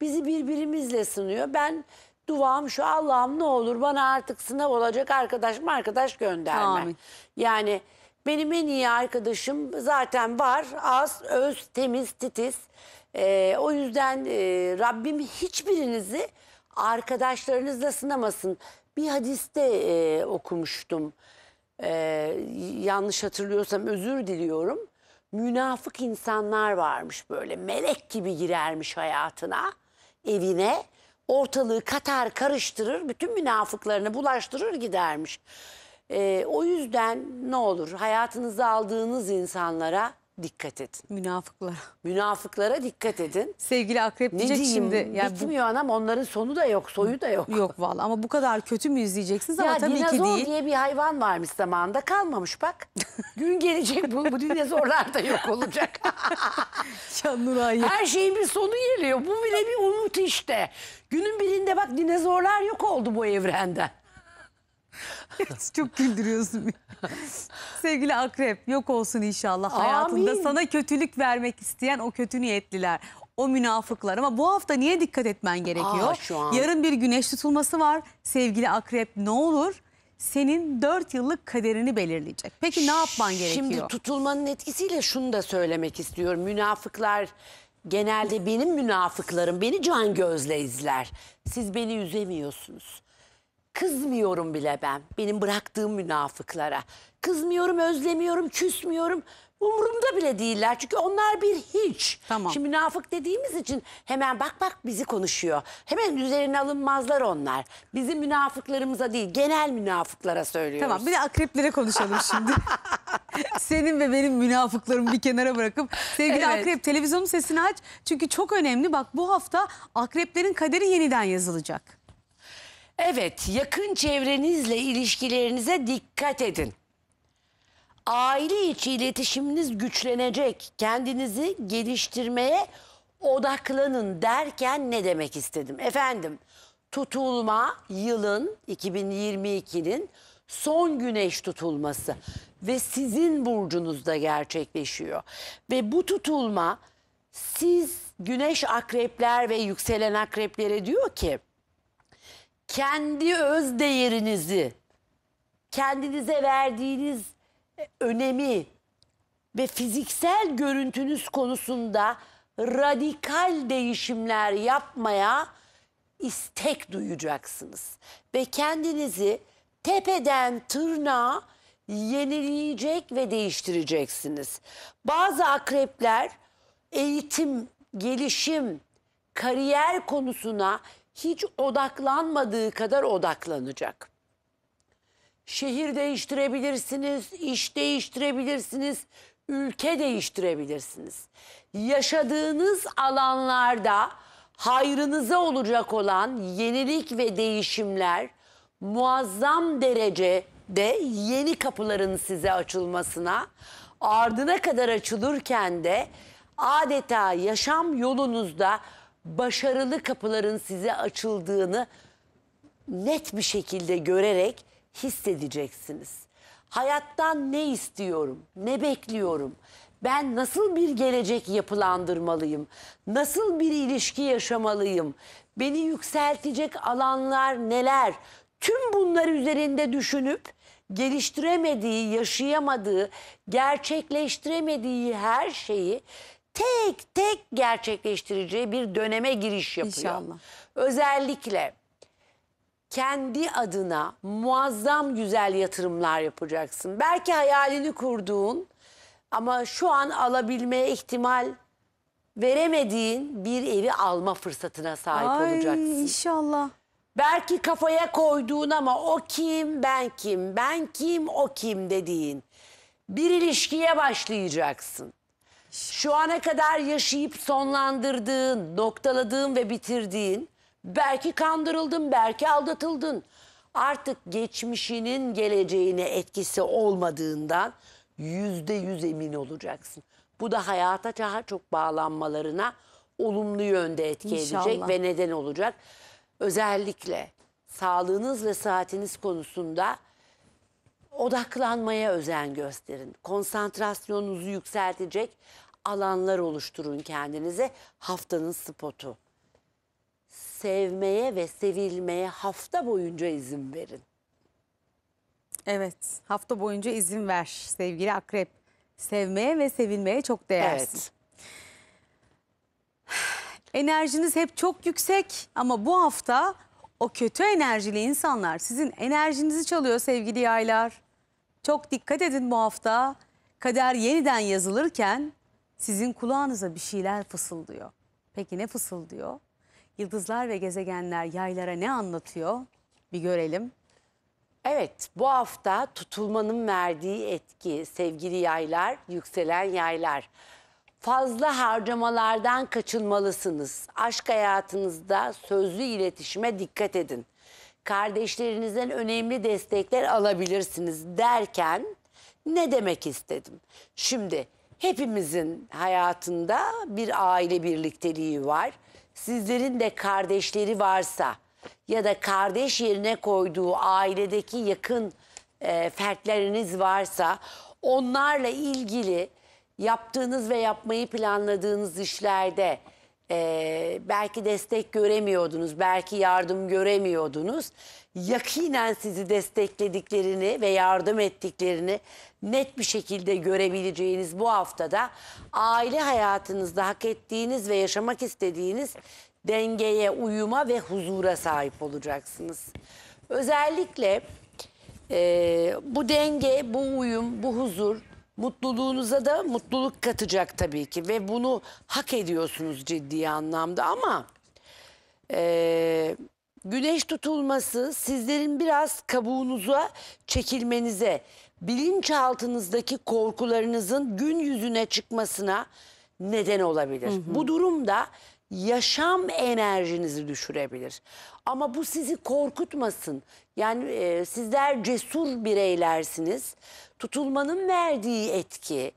Speaker 2: Bizi birbirimizle sınıyor. Ben duam şu Allah'ım ne olur bana artık sınav olacak arkadaş arkadaş gönderme. Amin. Yani benim en iyi arkadaşım zaten var. Az, öz, temiz, titiz. Ee, o yüzden e, Rabbim hiçbirinizi arkadaşlarınızla sınamasın. Bir hadiste e, okumuştum. E, yanlış hatırlıyorsam özür diliyorum. Münafık insanlar varmış böyle. Melek gibi girermiş hayatına, evine. Ortalığı katar karıştırır, bütün münafıklarını bulaştırır gidermiş. E, o yüzden ne olur hayatınızda aldığınız insanlara dikkat edin. Münafıklara. Münafıklara dikkat edin. Sevgili akrep ne diyecek diyeyim, şimdi. Yani bitmiyor bu... anam onların sonu da yok soyu da yok. Yok
Speaker 1: valla ama bu kadar kötü mü
Speaker 2: izleyeceksiniz ya, tabii ki değil. Dinozor diye bir hayvan varmış zamanında kalmamış bak. Gün gelecek bu, bu dinozorlar da yok olacak. ya Nuray Her şeyin bir sonu geliyor. Bu bile bir umut işte. Günün birinde bak dinozorlar yok
Speaker 1: oldu bu evrenden. Çok güldürüyorsun. Sevgili akrep yok olsun inşallah hayatında. Amin. Sana kötülük vermek isteyen o kötü niyetliler. O münafıklar ama bu hafta niye dikkat etmen gerekiyor? Aa, şu an. Yarın bir güneş tutulması var. Sevgili akrep ne olur? Senin 4 yıllık kaderini belirleyecek. Peki ne yapman gerekiyor? Şimdi tutulmanın etkisiyle şunu da söylemek istiyorum. Münafıklar
Speaker 2: genelde benim münafıklarım beni can gözle izler. Siz beni üzemiyorsunuz. Kızmıyorum bile ben benim bıraktığım münafıklara. Kızmıyorum, özlemiyorum, küsmüyorum. Umurumda bile değiller çünkü onlar bir hiç. Tamam. Şimdi münafık dediğimiz için hemen bak bak bizi konuşuyor. Hemen üzerine alınmazlar onlar. Bizim münafıklarımıza değil genel münafıklara söylüyoruz. Tamam bir de
Speaker 1: akreplere konuşalım şimdi. Senin ve benim münafıklarımı bir kenara bırakıp sevgili Evet. akrep televizyonun sesini aç. Çünkü çok önemli bak bu hafta akreplerin kaderi yeniden yazılacak. Evet, yakın çevrenizle ilişkilerinize dikkat edin.
Speaker 2: Aile içi iletişiminiz güçlenecek. Kendinizi geliştirmeye odaklanın derken ne demek istedim? Efendim, tutulma yılın 2022'nin son güneş tutulması ve sizin burcunuzda gerçekleşiyor. Ve bu tutulma siz güneş akrepler ve yükselen akreplere diyor ki kendi öz değerinizi, kendinize verdiğiniz önemi ve fiziksel görüntünüz konusunda radikal değişimler yapmaya istek duyacaksınız. Ve kendinizi tepeden tırnağa yenileyecek ve değiştireceksiniz. Bazı akrepler eğitim, gelişim, kariyer konusuna hiç odaklanmadığı kadar odaklanacak. Şehir değiştirebilirsiniz, iş değiştirebilirsiniz, ülke değiştirebilirsiniz. Yaşadığınız alanlarda hayrınıza olacak olan yenilik ve değişimler muazzam derecede yeni kapıların size açılmasına, ardına kadar açılırken de adeta yaşam yolunuzda başarılı kapıların size açıldığını net bir şekilde görerek hissedeceksiniz. Hayattan ne istiyorum, ne bekliyorum, ben nasıl bir gelecek yapılandırmalıyım, nasıl bir ilişki yaşamalıyım, beni yükseltecek alanlar neler, tüm bunlar üzerinde düşünüp geliştiremediği, yaşayamadığı, gerçekleştiremediği her şeyi tek tek gerçekleştireceği bir döneme giriş yapıyor. İnşallah. Özellikle kendi adına muazzam güzel yatırımlar yapacaksın. Belki hayalini kurduğun ama şu an alabilmeye ihtimal veremediğin bir evi alma fırsatına sahip Ay, olacaksın.
Speaker 1: inşallah.
Speaker 2: Belki kafaya koyduğun ama o kim, ben kim, ben kim, o kim dediğin bir ilişkiye başlayacaksın. Şu ana kadar yaşayıp sonlandırdığın, noktaladığın ve bitirdiğin, belki kandırıldın, belki aldatıldın. Artık geçmişinin geleceğine etkisi olmadığından yüzde yüz emin olacaksın. Bu da hayata daha çok bağlanmalarına olumlu yönde etki İnşallah. edecek ve neden olacak. Özellikle sağlığınız ve saatiniz konusunda odaklanmaya özen gösterin. Konsantrasyonunuzu yükseltecek alanlar oluşturun kendinize. Haftanın spotu. Sevmeye ve sevilmeye hafta
Speaker 1: boyunca izin verin. Evet, hafta boyunca izin ver sevgili akrep. Sevmeye ve sevilmeye çok değersin. Evet. Enerjiniz hep çok yüksek ama bu hafta o kötü enerjili insanlar sizin enerjinizi çalıyor sevgili yaylar. Çok dikkat edin bu hafta. Kader yeniden yazılırken sizin kulağınıza bir şeyler fısıldıyor. Peki ne fısıldıyor? Yıldızlar ve gezegenler yaylara ne anlatıyor? Bir görelim. Evet, bu hafta tutulmanın verdiği etki
Speaker 2: sevgili yaylar, yükselen yaylar. Fazla harcamalardan kaçınmalısınız. Aşk hayatınızda sözlü iletişime dikkat edin. Kardeşlerinizden önemli destekler alabilirsiniz derken ne demek istedim? Şimdi Hepimizin hayatında bir aile birlikteliği var. Sizlerin de kardeşleri varsa ya da kardeş yerine koyduğu ailedeki yakın e, fertleriniz varsa onlarla ilgili yaptığınız ve yapmayı planladığınız işlerde e, belki destek göremiyordunuz, belki yardım göremiyordunuz yakinen sizi desteklediklerini ve yardım ettiklerini net bir şekilde görebileceğiniz bu haftada aile hayatınızda hak ettiğiniz ve yaşamak istediğiniz dengeye, uyuma ve huzura sahip olacaksınız. Özellikle e, bu denge, bu uyum, bu huzur mutluluğunuza da mutluluk katacak tabii ki ve bunu hak ediyorsunuz ciddi anlamda ama... E, güneş tutulması sizlerin biraz kabuğunuza çekilmenize, bilinçaltınızdaki korkularınızın gün yüzüne çıkmasına neden olabilir. Hı hı. Bu durumda yaşam enerjinizi düşürebilir. Ama bu sizi korkutmasın. Yani e, sizler cesur bireylersiniz. Tutulmanın verdiği etki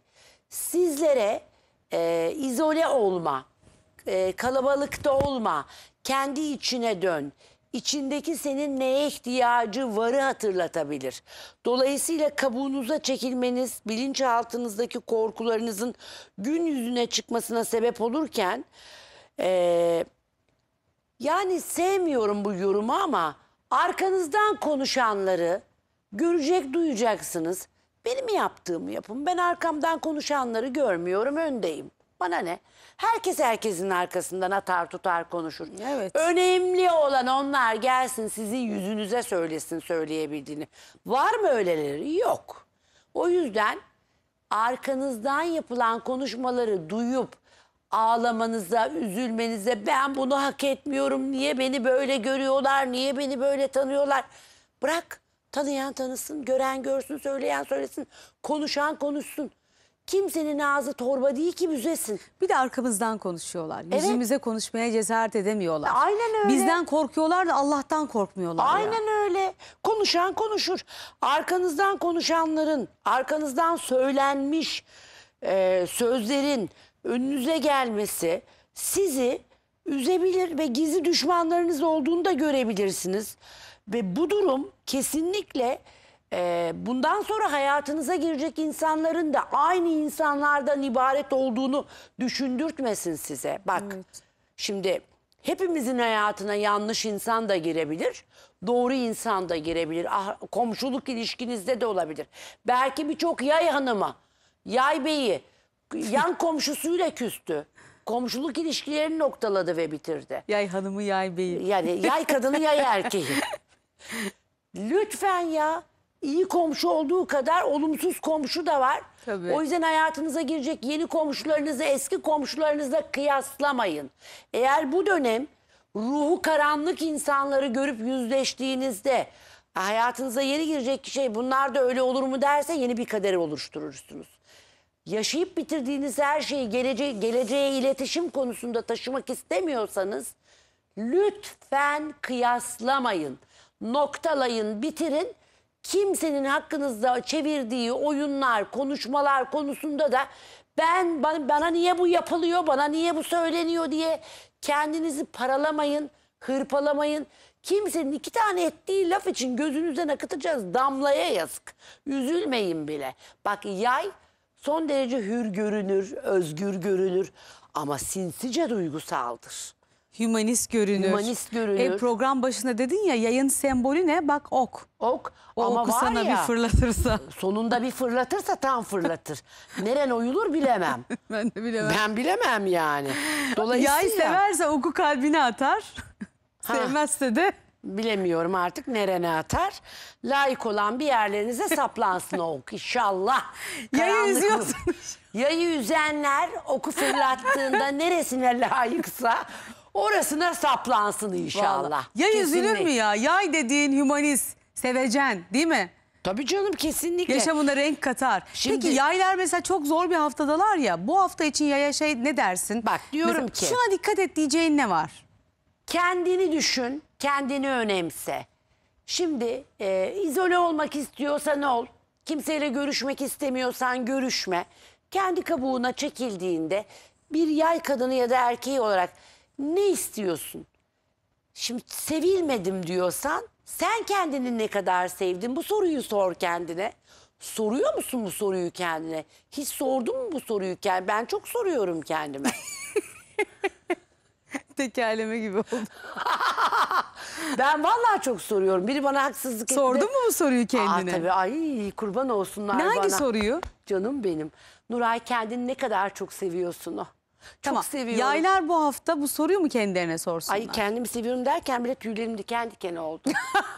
Speaker 2: sizlere e, izole olma, e, kalabalıkta olma, kendi içine dön, içindeki senin neye ihtiyacı varı hatırlatabilir. Dolayısıyla kabuğunuza çekilmeniz bilinçaltınızdaki korkularınızın gün yüzüne çıkmasına sebep olurken e, yani sevmiyorum bu yorumu ama arkanızdan konuşanları görecek duyacaksınız. Benim yaptığımı yapın ben arkamdan konuşanları görmüyorum öndeyim bana ne? Herkes herkesin arkasından atar tutar konuşur. Evet. Önemli olan onlar gelsin sizin yüzünüze söylesin söyleyebildiğini. Var mı öyleleri? Yok. O yüzden arkanızdan yapılan konuşmaları duyup ağlamanıza, üzülmenize ben bunu hak etmiyorum. Niye beni böyle görüyorlar? Niye beni böyle tanıyorlar? Bırak tanıyan tanısın, gören görsün, söyleyen söylesin, konuşan
Speaker 1: konuşsun. Kimsenin ağzı torba değil ki müzesin. Bir de arkamızdan konuşuyorlar. Evet. konuşmaya cesaret edemiyorlar. Aynen öyle. Bizden korkuyorlar da Allah'tan korkmuyorlar. Aynen
Speaker 2: ya. öyle. Konuşan
Speaker 1: konuşur. Arkanızdan konuşanların, arkanızdan
Speaker 2: söylenmiş e, sözlerin önünüze gelmesi sizi üzebilir ve gizli düşmanlarınız olduğunu da görebilirsiniz. Ve bu durum kesinlikle e, bundan sonra hayatınıza girecek insanların da aynı insanlardan ibaret olduğunu düşündürtmesin size. Bak evet. şimdi hepimizin hayatına yanlış insan da girebilir. Doğru insan da girebilir. Ah, komşuluk ilişkinizde de olabilir. Belki birçok yay hanımı, yay beyi yan komşusuyla küstü komşuluk ilişkilerini noktaladı ve bitirdi. Yay hanımı yay beyi. Yani yay kadını yay erkeği. Lütfen ya iyi komşu olduğu kadar olumsuz komşu da var. Tabii. O yüzden hayatınıza girecek yeni komşularınızı eski komşularınızla kıyaslamayın. Eğer bu dönem ruhu karanlık insanları görüp yüzleştiğinizde hayatınıza yeni girecek şey bunlar da öyle olur mu derse yeni bir kader oluşturursunuz. Yaşayıp bitirdiğiniz her şeyi gelece geleceğe iletişim konusunda taşımak istemiyorsanız lütfen kıyaslamayın. Noktalayın, bitirin kimsenin hakkınızda çevirdiği oyunlar, konuşmalar konusunda da ben bana, bana niye bu yapılıyor, bana niye bu söyleniyor diye kendinizi paralamayın, hırpalamayın. Kimsenin iki tane ettiği laf için gözünüzden akıtacağız. Damlaya yazık. Üzülmeyin bile. Bak yay son derece hür görünür, özgür görünür ama sinsice
Speaker 1: duygusaldır. Hümanist görünür. Humanist görünür. E, program başında dedin ya yayın sembolü ne? Bak ok. Ok. O Ama oku var sana ya, bir fırlatırsa. Sonunda bir fırlatırsa tam
Speaker 2: fırlatır. Neren oyulur bilemem. ben de bilemem. Ben bilemem yani. Dolayısıyla. Yay severse oku kalbine atar.
Speaker 1: Sevmezse
Speaker 2: de. Bilemiyorum artık nerene atar. Layık olan bir yerlerinize saplansın ok inşallah. Yayı üzüyorsunuz. Yayı üzenler oku fırlattığında neresine layıksa Orasına saplansın inşallah. Vallahi. Ya Kesinlikle. üzülür mü ya?
Speaker 1: Yay dediğin humanist, sevecen değil mi? Tabii canım kesinlikle. Yaşamına renk katar. Şimdi, Peki yaylar mesela çok zor bir haftadalar ya. Bu hafta için yaya şey ne dersin? Bak diyorum mesela, ki. Şuna dikkat et diyeceğin ne var? Kendini düşün, kendini önemse.
Speaker 2: Şimdi e, izole olmak istiyorsan ol. Kimseyle görüşmek istemiyorsan görüşme. Kendi kabuğuna çekildiğinde bir yay kadını ya da erkeği olarak ne istiyorsun? Şimdi sevilmedim diyorsan sen kendini ne kadar sevdin? Bu soruyu sor kendine. Soruyor musun bu soruyu kendine? Hiç sordun mu bu soruyu kendine? Ben çok soruyorum kendime. Tekerleme gibi oldu. ben vallahi çok soruyorum. Biri bana haksızlık etti. Sordun mu bu soruyu kendine? Aa, tabii ay kurban olsunlar ne, bana. Hangi soruyu? Canım benim. Nuray kendini ne kadar çok seviyorsun o. Oh.
Speaker 1: Tamam. Çok seviyorum. Yaylar bu hafta bu soruyu mu kendilerine sorsunlar? Ay kendimi seviyorum derken bile tüylerim diken diken oldu.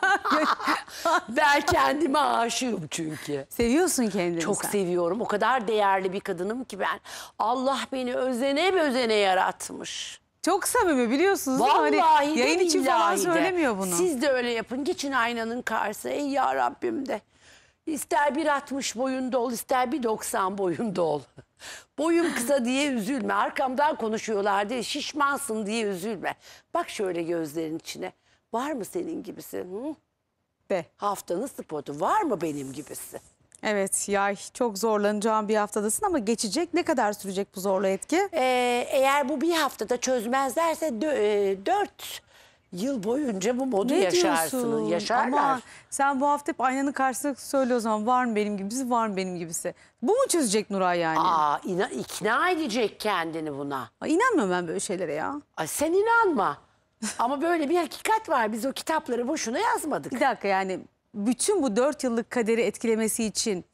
Speaker 2: ben kendime aşığım çünkü. Seviyorsun kendini Çok sen. seviyorum. O kadar değerli bir kadınım ki ben. Allah beni özene özene yaratmış. Çok samimi biliyorsunuz hani Vallahi Hani de yayın için falan söylemiyor bunu. Siz de öyle yapın. Geçin aynanın karşısına. Ey ya Rabbim de. İster 1.60 boyunda ol, ister 1.90 boyunda ol. Boyun kısa diye üzülme. Arkamdan konuşuyorlar diye şişmansın diye üzülme. Bak şöyle gözlerin içine. Var mı senin gibisi? Hı? Be. Haftanın spotu var mı benim gibisi?
Speaker 1: Evet yay çok zorlanacağım bir haftadasın ama geçecek. Ne kadar sürecek bu zorlu etki? Ee, eğer bu bir haftada çözmezlerse dö- e, dört yıl boyunca bu modu Ne yaşarsınız. diyorsun? Yaşarlar. Ama sen bu hafta hep aynanın karşısına söyle o zaman var mı benim gibisi var mı benim gibisi. Bu mu çözecek Nuray yani? Aa, ina- ikna edecek kendini buna. Ay, İnanmıyorum ben böyle şeylere ya. Ay, sen inanma. Ama böyle bir hakikat var. Biz o kitapları boşuna yazmadık. Bir dakika yani bütün bu dört yıllık kaderi etkilemesi için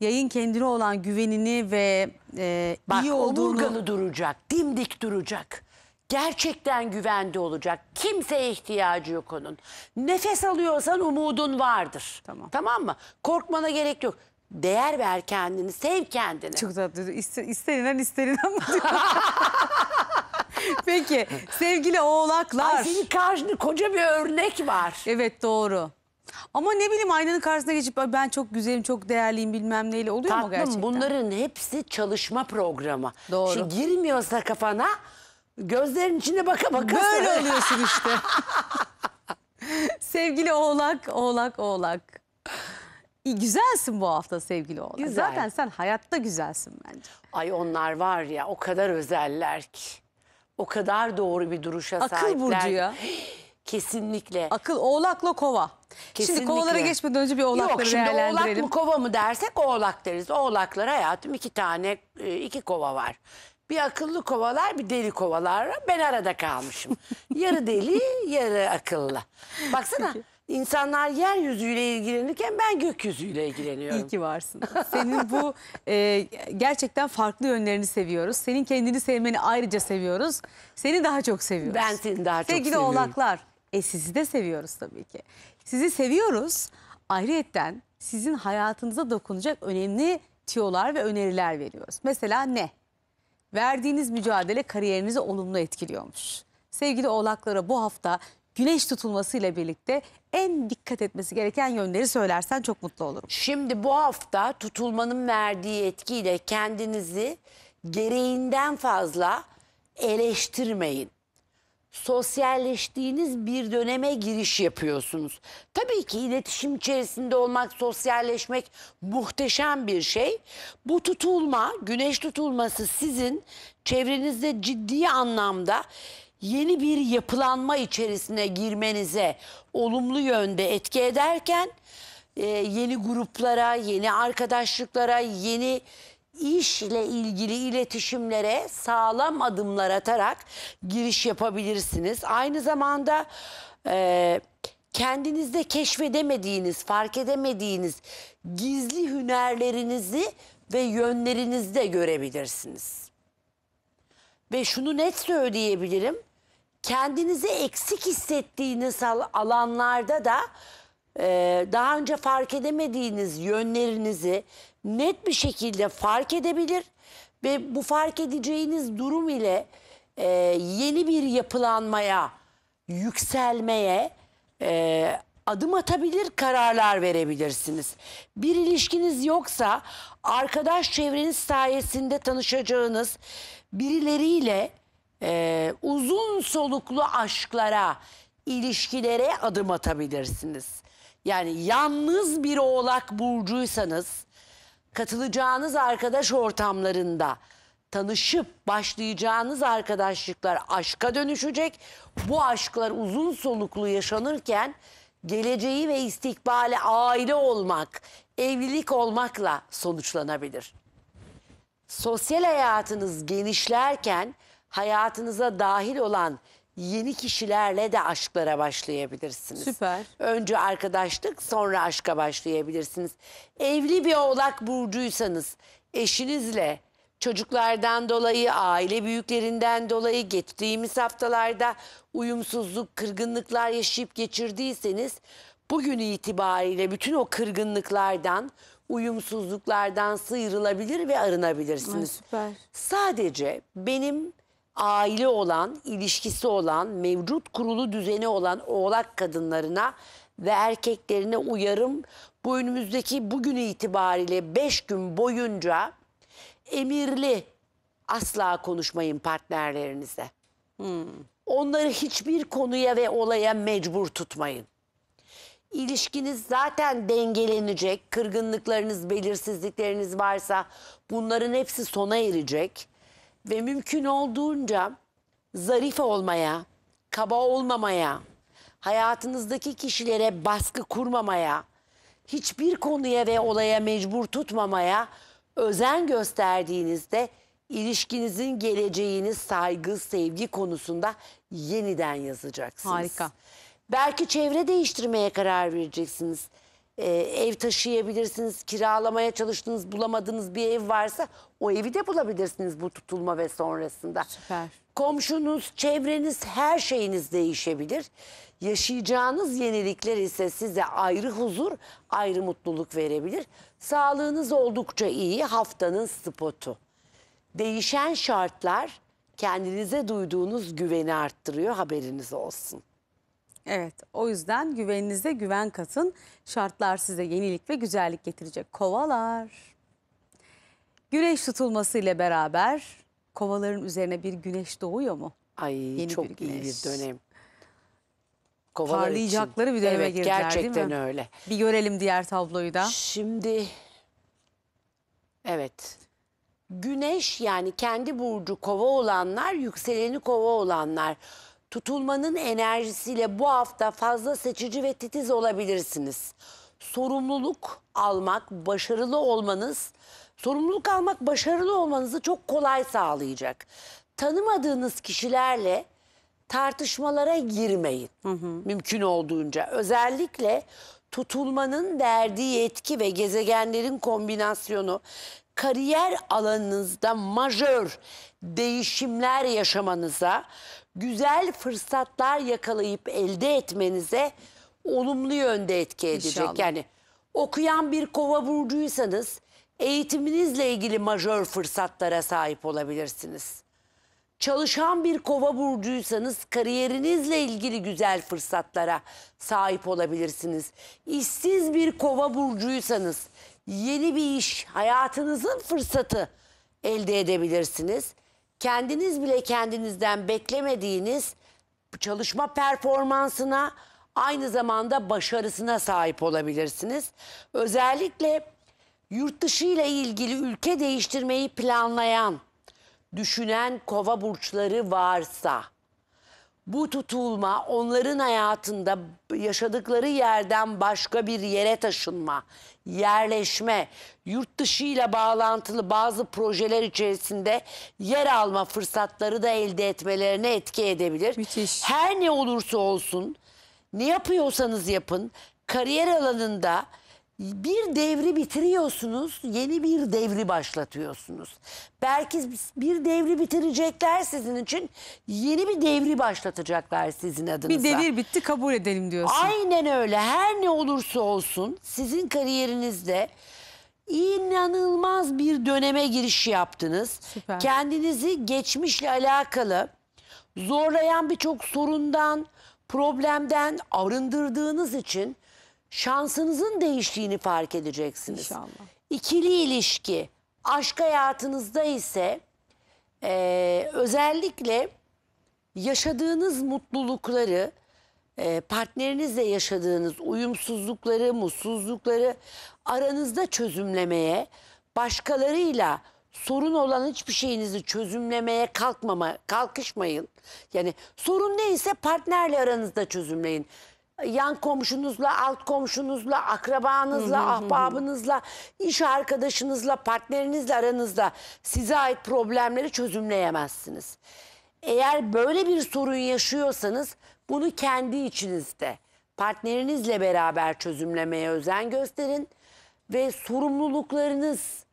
Speaker 1: yayın kendine olan güvenini ve e, Bak iyi olduğunu omurgalı duracak, dimdik duracak
Speaker 2: gerçekten güvende olacak. Kimseye ihtiyacı yok onun. Nefes alıyorsan umudun vardır. Tamam. Tamam mı? Korkmana gerek yok. Değer ver kendini, sev
Speaker 1: kendini. Çok tatlı. İster, isterinden Peki sevgili oğlaklar. Ay senin karşında koca bir örnek var. Evet doğru. Ama ne bileyim aynanın karşısına geçip ben çok güzelim, çok değerliyim bilmem neyle oluyor Tatlım, mu gerçekten? Tatlım bunların
Speaker 2: hepsi çalışma programı. Doğru. Şimdi girmiyorsa kafana Gözlerin
Speaker 1: içine baka baka. Böyle oluyorsun işte. sevgili oğlak, oğlak, oğlak. İyi, güzelsin bu hafta sevgili oğlak. Güzel. Zaten sen hayatta güzelsin bence.
Speaker 2: Ay onlar var ya o kadar özeller ki. O kadar doğru bir duruşa Akıl sahipler. Akıl burcu ya. Kesinlikle. Akıl oğlakla kova. Kesinlikle. Şimdi kovalara geçmeden önce bir oğlakları Yok, şimdi oğlak mı kova mı dersek oğlak deriz. Oğlaklar hayatım iki tane e, iki kova var. Bir akıllı kovalar bir deli kovalar. Ben arada kalmışım. yarı deli yarı akıllı. Baksana insanlar
Speaker 1: yeryüzüyle ilgilenirken ben gökyüzüyle ilgileniyorum. İyi ki varsın. Senin bu e, gerçekten farklı yönlerini seviyoruz. Senin kendini sevmeni ayrıca seviyoruz. Seni daha çok seviyoruz. Ben seni daha çok seviyorum. Sevgili oğlaklar. E sizi de seviyoruz tabii ki. Sizi seviyoruz. Ayrıyetten sizin hayatınıza dokunacak önemli tiyolar ve öneriler veriyoruz. Mesela ne? verdiğiniz mücadele kariyerinizi olumlu etkiliyormuş. Sevgili oğlaklara bu hafta güneş tutulmasıyla birlikte en dikkat etmesi gereken yönleri söylersen çok mutlu olurum. Şimdi bu hafta tutulmanın verdiği
Speaker 2: etkiyle kendinizi gereğinden fazla eleştirmeyin sosyalleştiğiniz bir döneme giriş yapıyorsunuz. Tabii ki iletişim içerisinde olmak, sosyalleşmek muhteşem bir şey. Bu tutulma, güneş tutulması sizin çevrenizde ciddi anlamda yeni bir yapılanma içerisine girmenize olumlu yönde etki ederken e, yeni gruplara, yeni arkadaşlıklara, yeni iş ilgili iletişimlere sağlam adımlar atarak giriş yapabilirsiniz. Aynı zamanda e, kendinizde keşfedemediğiniz, fark edemediğiniz gizli hünerlerinizi ve yönlerinizi de görebilirsiniz. Ve şunu net söyleyebilirim. Kendinizi eksik hissettiğiniz alanlarda da e, daha önce fark edemediğiniz yönlerinizi net bir şekilde fark edebilir ve bu fark edeceğiniz durum ile e, yeni bir yapılanmaya, yükselmeye e, adım atabilir, kararlar verebilirsiniz. Bir ilişkiniz yoksa arkadaş çevreniz sayesinde tanışacağınız birileriyle e, uzun soluklu aşklara, ilişkilere adım atabilirsiniz. Yani yalnız bir oğlak burcuysanız katılacağınız arkadaş ortamlarında tanışıp başlayacağınız arkadaşlıklar aşka dönüşecek. Bu aşklar uzun soluklu yaşanırken geleceği ve istikbali aile olmak, evlilik olmakla sonuçlanabilir. Sosyal hayatınız genişlerken hayatınıza dahil olan yeni kişilerle de aşklara başlayabilirsiniz. Süper. Önce arkadaşlık sonra aşka başlayabilirsiniz. Evli bir oğlak burcuysanız eşinizle çocuklardan dolayı, aile büyüklerinden dolayı geçtiğimiz haftalarda uyumsuzluk, kırgınlıklar yaşayıp geçirdiyseniz bugün itibariyle bütün o kırgınlıklardan, uyumsuzluklardan sıyrılabilir ve arınabilirsiniz. Ay, süper. Sadece benim aile olan, ilişkisi olan, mevcut kurulu düzeni olan oğlak kadınlarına ve erkeklerine uyarım bu önümüzdeki bugün itibariyle 5 gün boyunca emirli asla konuşmayın partnerlerinize. Hmm. Onları hiçbir konuya ve olaya mecbur tutmayın. İlişkiniz zaten dengelenecek. Kırgınlıklarınız, belirsizlikleriniz varsa bunların hepsi sona erecek ve mümkün olduğunca zarif olmaya, kaba olmamaya, hayatınızdaki kişilere baskı kurmamaya, hiçbir konuya ve olaya mecbur tutmamaya özen gösterdiğinizde ilişkinizin geleceğini saygı, sevgi konusunda yeniden yazacaksınız. Harika. Belki çevre değiştirmeye karar vereceksiniz e, ev taşıyabilirsiniz, kiralamaya çalıştığınız, bulamadığınız bir ev varsa o evi de bulabilirsiniz bu tutulma ve sonrasında. Süper. Komşunuz, çevreniz, her şeyiniz değişebilir. Yaşayacağınız yenilikler ise size ayrı huzur, ayrı mutluluk verebilir. Sağlığınız oldukça iyi haftanın spotu. Değişen şartlar kendinize duyduğunuz güveni
Speaker 1: arttırıyor haberiniz olsun. Evet o yüzden güveninize güven katın. Şartlar size yenilik ve güzellik getirecek. Kovalar. Güneş tutulması ile beraber kovaların üzerine bir güneş doğuyor mu? Ay
Speaker 2: Yeni çok bir iyi bir dönem. Kovalar Parlayacakları için. bir döneme evet, girdiler gerçekten değil mi? öyle.
Speaker 1: Bir görelim diğer tabloyu da. Şimdi evet.
Speaker 2: Güneş yani kendi burcu kova olanlar, yükseleni kova olanlar tutulmanın enerjisiyle bu hafta fazla seçici ve titiz olabilirsiniz. Sorumluluk almak, başarılı olmanız, sorumluluk almak başarılı olmanızı çok kolay sağlayacak. Tanımadığınız kişilerle tartışmalara girmeyin. Hı hı. Mümkün olduğunca özellikle tutulmanın verdiği etki ve gezegenlerin kombinasyonu kariyer alanınızda majör değişimler yaşamanıza güzel fırsatlar yakalayıp elde etmenize olumlu yönde etki edecek. İnşallah. Yani okuyan bir kova burcuysanız eğitiminizle ilgili majör fırsatlara sahip olabilirsiniz. Çalışan bir kova burcuysanız kariyerinizle ilgili güzel fırsatlara sahip olabilirsiniz. İşsiz bir kova burcuysanız yeni bir iş, hayatınızın fırsatı elde edebilirsiniz kendiniz bile kendinizden beklemediğiniz çalışma performansına aynı zamanda başarısına sahip olabilirsiniz. Özellikle yurt dışı ile ilgili ülke değiştirmeyi planlayan, düşünen kova burçları varsa bu tutulma onların hayatında yaşadıkları yerden başka bir yere taşınma, yerleşme, yurt dışı ile bağlantılı bazı projeler içerisinde yer alma fırsatları da elde etmelerine etki edebilir. Müthiş. Her ne olursa olsun ne yapıyorsanız yapın kariyer alanında bir devri bitiriyorsunuz, yeni bir devri
Speaker 1: başlatıyorsunuz.
Speaker 2: Belki bir devri bitirecekler sizin için, yeni bir devri başlatacaklar sizin adınıza. Bir devir
Speaker 1: bitti kabul edelim diyorsun.
Speaker 2: Aynen öyle. Her ne olursa olsun sizin kariyerinizde inanılmaz bir döneme giriş yaptınız. Süper. Kendinizi geçmişle alakalı zorlayan birçok sorundan, problemden arındırdığınız için şansınızın değiştiğini fark edeceksiniz. İnşallah. İkili ilişki, aşk hayatınızda ise e, özellikle yaşadığınız mutlulukları, e, partnerinizle yaşadığınız uyumsuzlukları, mutsuzlukları aranızda çözümlemeye, başkalarıyla sorun olan hiçbir şeyinizi çözümlemeye kalkmama, kalkışmayın. Yani sorun neyse partnerle aranızda çözümleyin yan komşunuzla, alt komşunuzla, akrabanızla, ahbabınızla, iş arkadaşınızla, partnerinizle aranızda size ait problemleri çözümleyemezsiniz. Eğer böyle bir sorun yaşıyorsanız bunu kendi içinizde partnerinizle beraber çözümlemeye özen gösterin ve sorumluluklarınız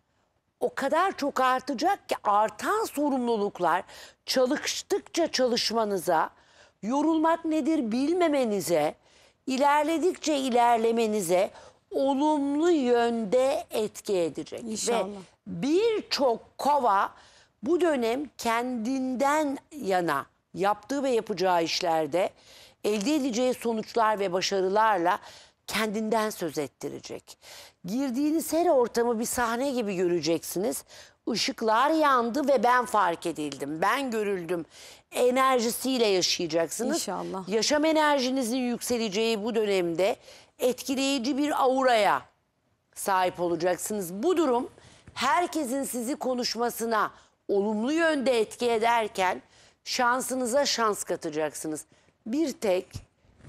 Speaker 2: o kadar çok artacak ki artan sorumluluklar çalıştıkça çalışmanıza, yorulmak nedir bilmemenize, ilerledikçe ilerlemenize olumlu yönde etki edecek. İnşallah. Ve birçok kova bu dönem kendinden yana yaptığı ve yapacağı işlerde elde edeceği sonuçlar ve başarılarla kendinden söz ettirecek. Girdiğiniz her ortamı bir sahne gibi göreceksiniz. Işıklar yandı ve ben fark edildim, ben görüldüm enerjisiyle yaşayacaksınız. İnşallah. Yaşam enerjinizin yükseleceği bu dönemde etkileyici bir auraya sahip olacaksınız. Bu durum herkesin sizi konuşmasına olumlu yönde etki ederken şansınıza şans katacaksınız. Bir tek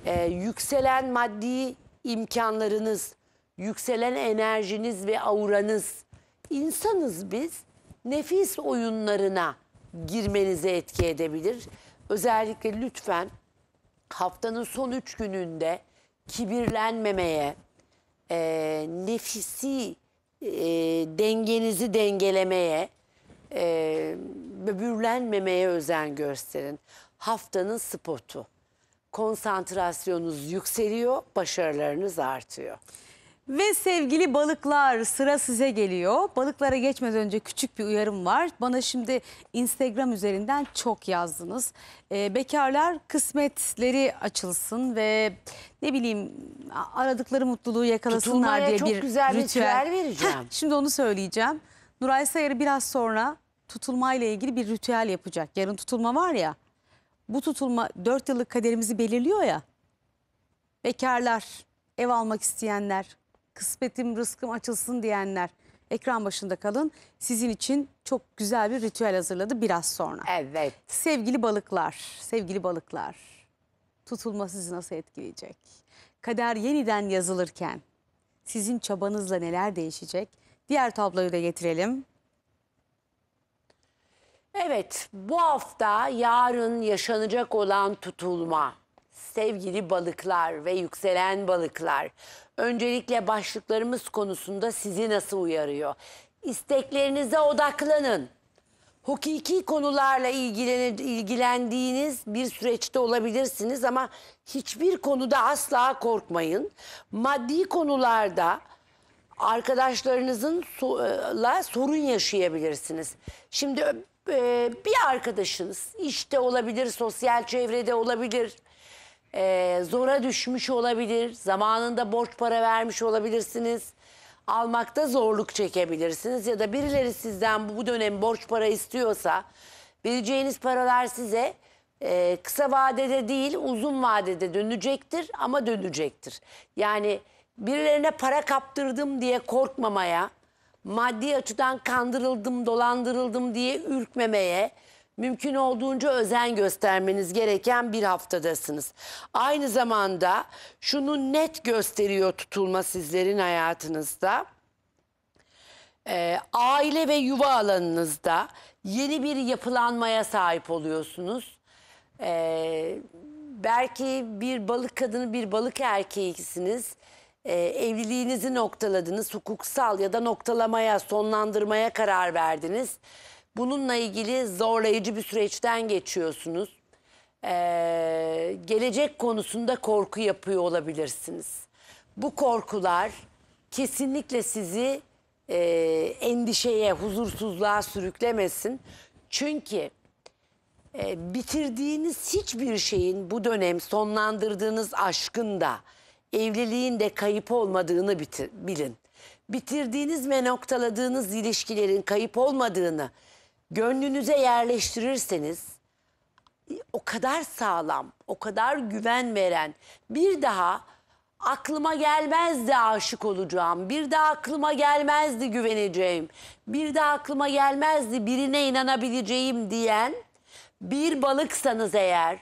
Speaker 2: e, yükselen maddi imkanlarınız, yükselen enerjiniz ve auranız. insanız biz nefis oyunlarına girmenize etki edebilir. Özellikle lütfen haftanın son üç gününde kibirlenmemeye, e, nefisi e, dengenizi dengelemeye, e, böbürlenmemeye özen gösterin. Haftanın spotu. Konsantrasyonunuz yükseliyor, başarılarınız artıyor.
Speaker 1: Ve sevgili balıklar sıra size geliyor. Balıklara geçmeden önce küçük bir uyarım var. Bana şimdi Instagram üzerinden çok yazdınız. Ee, bekarlar kısmetleri açılsın ve ne bileyim aradıkları mutluluğu yakalasınlar Tutulmaya diye çok bir güzel ritüel, ritüel vereceğim. Heh, şimdi onu söyleyeceğim. Nuray Sayarı biraz sonra tutulmayla ilgili bir ritüel yapacak. Yarın tutulma var ya. Bu tutulma 4 yıllık kaderimizi belirliyor ya. Bekarlar, ev almak isteyenler, kısmetim, rızkım açılsın diyenler ekran başında kalın. Sizin için çok güzel bir ritüel hazırladı biraz sonra. Evet. Sevgili balıklar, sevgili balıklar tutulma sizi nasıl etkileyecek? Kader yeniden yazılırken sizin çabanızla neler değişecek? Diğer tabloyu da getirelim.
Speaker 2: Evet, bu hafta yarın yaşanacak olan tutulma. Sevgili balıklar ve yükselen balıklar, Öncelikle başlıklarımız konusunda sizi nasıl uyarıyor? İsteklerinize odaklanın. Hukuki konularla ilgilenir, ilgilendiğiniz bir süreçte olabilirsiniz ama hiçbir konuda asla korkmayın. Maddi konularda arkadaşlarınızınla sorun yaşayabilirsiniz. Şimdi e, bir arkadaşınız işte olabilir, sosyal çevrede olabilir e, zora düşmüş olabilir. Zamanında borç para vermiş olabilirsiniz. Almakta zorluk çekebilirsiniz ya da birileri sizden bu, bu dönem borç para istiyorsa bileceğiniz paralar size e, kısa vadede değil uzun vadede dönecektir ama dönecektir. Yani birilerine para kaptırdım diye korkmamaya, maddi açıdan kandırıldım, dolandırıldım diye ürkmemeye, mümkün olduğunca özen göstermeniz gereken bir haftadasınız. Aynı zamanda şunu net gösteriyor tutulma sizlerin hayatınızda. Ee, aile ve yuva alanınızda yeni bir yapılanmaya sahip oluyorsunuz. Ee, belki bir balık kadını bir balık erkeğisiniz. Ee, evliliğinizi noktaladınız, hukuksal ya da noktalamaya, sonlandırmaya karar verdiniz. Bununla ilgili zorlayıcı bir süreçten geçiyorsunuz. Ee, gelecek konusunda korku yapıyor olabilirsiniz. Bu korkular kesinlikle sizi e, endişeye, huzursuzluğa sürüklemesin. Çünkü e, bitirdiğiniz hiçbir şeyin bu dönem sonlandırdığınız aşkın da evliliğin de kayıp olmadığını bitir, bilin. Bitirdiğiniz ve noktaladığınız ilişkilerin kayıp olmadığını gönlünüze yerleştirirseniz o kadar sağlam, o kadar güven veren bir daha aklıma gelmezdi aşık olacağım. Bir daha aklıma gelmezdi güveneceğim. Bir daha aklıma gelmezdi birine inanabileceğim diyen bir balıksanız eğer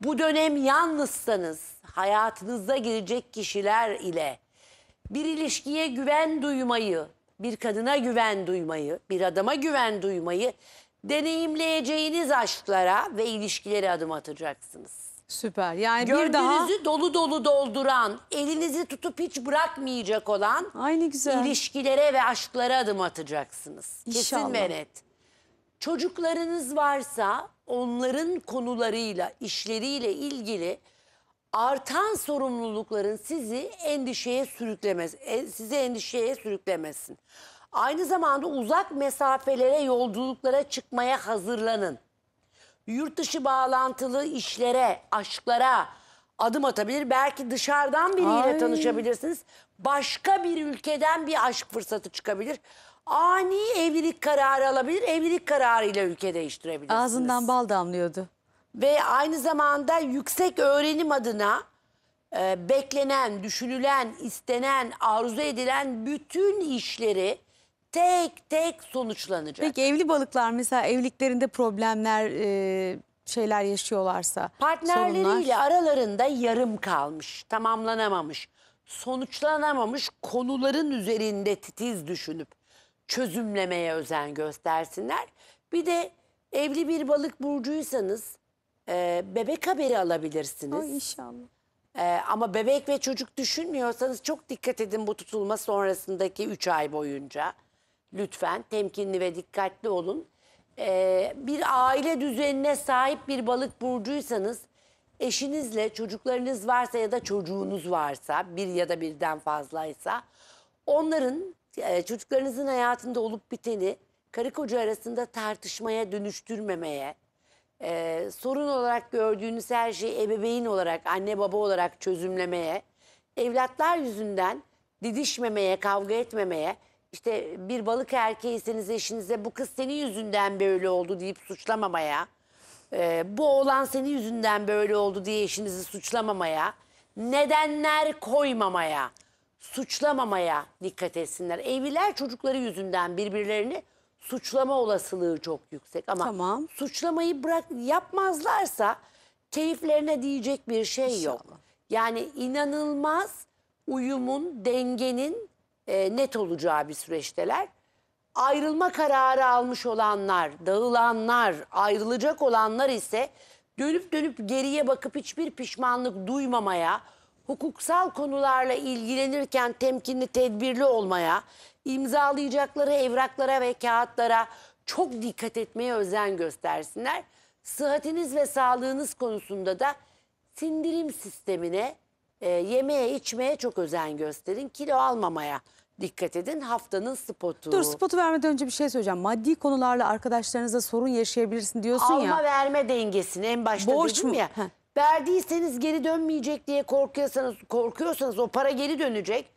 Speaker 2: bu dönem yalnızsanız hayatınıza girecek kişiler ile bir ilişkiye güven duymayı bir kadına güven duymayı, bir adama güven duymayı deneyimleyeceğiniz aşklara ve ilişkilere adım atacaksınız. Süper. Yani bir daha Gördüğünüzü dolu dolu dolduran, elinizi tutup hiç bırakmayacak olan aynı güzel. ilişkilere ve aşklara adım atacaksınız. İnşallah. Kesin ve net. Çocuklarınız varsa onların konularıyla, işleriyle ilgili artan sorumlulukların sizi endişeye sürüklemez, e, sizi endişeye sürüklemesin. Aynı zamanda uzak mesafelere, yolculuklara çıkmaya hazırlanın. Yurt dışı bağlantılı işlere, aşklara adım atabilir. Belki dışarıdan biriyle Ay. tanışabilirsiniz. Başka bir ülkeden bir aşk fırsatı çıkabilir. Ani evlilik kararı alabilir. Evlilik kararıyla ülke değiştirebilirsiniz. Ağzından
Speaker 1: bal damlıyordu
Speaker 2: ve aynı zamanda yüksek öğrenim adına e, beklenen, düşünülen, istenen, arzu edilen bütün işleri tek tek sonuçlanacak.
Speaker 1: Peki evli balıklar mesela evliliklerinde problemler, e, şeyler yaşıyorlarsa Partnerleriyle sorunlar.
Speaker 2: aralarında yarım kalmış, tamamlanamamış, sonuçlanamamış konuların üzerinde titiz düşünüp çözümlemeye özen göstersinler. Bir de evli bir balık burcuysanız e, bebek haberi alabilirsiniz. Ay inşallah. E, ama bebek ve çocuk düşünmüyorsanız çok dikkat edin bu tutulma sonrasındaki 3 ay boyunca. Lütfen temkinli ve dikkatli olun. E, bir aile düzenine sahip bir balık burcuysanız eşinizle çocuklarınız varsa ya da çocuğunuz varsa bir ya da birden fazlaysa onların e, çocuklarınızın hayatında olup biteni karı koca arasında tartışmaya dönüştürmemeye e, sorun olarak gördüğünüz her şeyi ebeveyn olarak, anne baba olarak çözümlemeye, evlatlar yüzünden didişmemeye, kavga etmemeye, işte bir balık erkeğiyseniz eşinize bu kız senin yüzünden böyle oldu deyip suçlamamaya, e, bu oğlan senin yüzünden böyle oldu diye eşinizi suçlamamaya, nedenler koymamaya, suçlamamaya dikkat etsinler. Evliler çocukları yüzünden birbirlerini suçlama olasılığı çok yüksek ama Tamam. suçlamayı bırak yapmazlarsa keyiflerine diyecek bir şey yok. Yani inanılmaz uyumun, dengenin e, net olacağı bir süreçteler. Ayrılma kararı almış olanlar, dağılanlar, ayrılacak olanlar ise dönüp dönüp geriye bakıp hiçbir pişmanlık duymamaya, hukuksal konularla ilgilenirken temkinli, tedbirli olmaya imzalayacakları evraklara ve kağıtlara çok dikkat etmeye özen göstersinler. Sıhhatiniz ve sağlığınız konusunda da sindirim sistemine, e, yemeğe, içmeye çok özen gösterin. Kilo almamaya dikkat edin. Haftanın spotu. Dur spotu
Speaker 1: vermeden önce bir şey söyleyeceğim. Maddi konularla arkadaşlarınıza sorun yaşayabilirsin diyorsun Alma ya. Alma
Speaker 2: verme dengesini en başta Borç dedim mu? ya. Heh. Verdiyseniz geri dönmeyecek diye korkuyorsanız, korkuyorsanız o para geri dönecek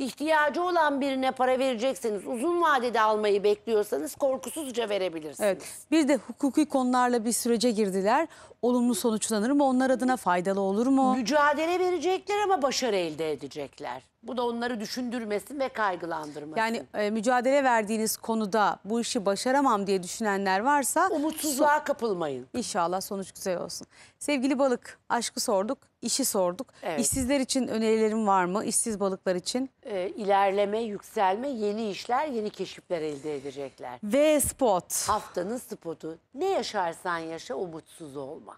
Speaker 2: ihtiyacı olan birine para vereceksiniz. uzun vadede almayı bekliyorsanız korkusuzca verebilirsiniz. Evet.
Speaker 1: Bir de hukuki konularla bir sürece girdiler olumlu sonuçlanır mı? Onlar adına faydalı olur mu?
Speaker 2: Mücadele verecekler
Speaker 1: ama başarı elde edecekler.
Speaker 2: Bu da onları düşündürmesin ve kaygılandırmasın.
Speaker 1: Yani e, mücadele verdiğiniz konuda bu işi başaramam diye düşünenler varsa... Umutsuzluğa so kapılmayın. İnşallah sonuç güzel olsun. Sevgili balık, aşkı sorduk, işi sorduk. Evet. İşsizler için önerilerim var mı? İşsiz balıklar için?
Speaker 2: E, ilerleme, yükselme, yeni işler, yeni keşifler elde edecekler. Ve spot. Haftanın spotu. Ne yaşarsan yaşa umutsuz olma.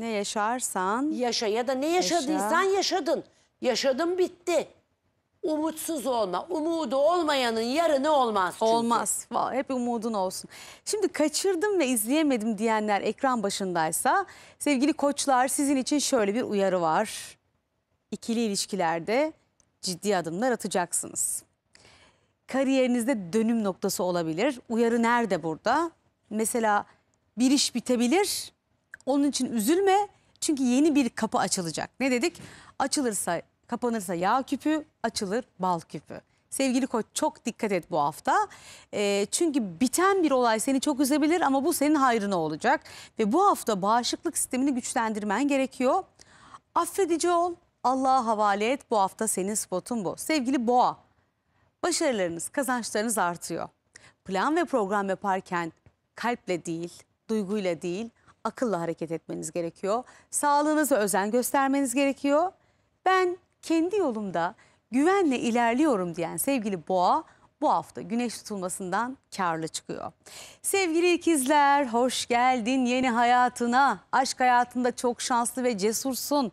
Speaker 2: Ne yaşarsan Yaşa ya da ne yaşadıysan yaşadın.
Speaker 1: Yaşadın bitti. Umutsuz olma. Umudu olmayanın yarını olmaz çünkü. olmaz. Vallahi hep umudun olsun. Şimdi kaçırdım ve izleyemedim diyenler ekran başındaysa sevgili koçlar sizin için şöyle bir uyarı var. İkili ilişkilerde ciddi adımlar atacaksınız. Kariyerinizde dönüm noktası olabilir. Uyarı nerede burada? Mesela bir iş bitebilir onun için üzülme çünkü yeni bir kapı açılacak. Ne dedik? Açılırsa kapanırsa yağ küpü açılır bal küpü. Sevgili koç çok dikkat et bu hafta. E, çünkü biten bir olay seni çok üzebilir ama bu senin hayrına olacak. Ve bu hafta bağışıklık sistemini güçlendirmen gerekiyor. Affedici ol, Allah'a havale et. Bu hafta senin spotun bu. Sevgili boğa, başarılarınız, kazançlarınız artıyor. Plan ve program yaparken kalple değil, duyguyla değil, akılla hareket etmeniz gerekiyor. Sağlığınıza özen göstermeniz gerekiyor. Ben kendi yolumda güvenle ilerliyorum diyen sevgili boğa bu hafta güneş tutulmasından karlı çıkıyor. Sevgili ikizler hoş geldin yeni hayatına. Aşk hayatında çok şanslı ve cesursun.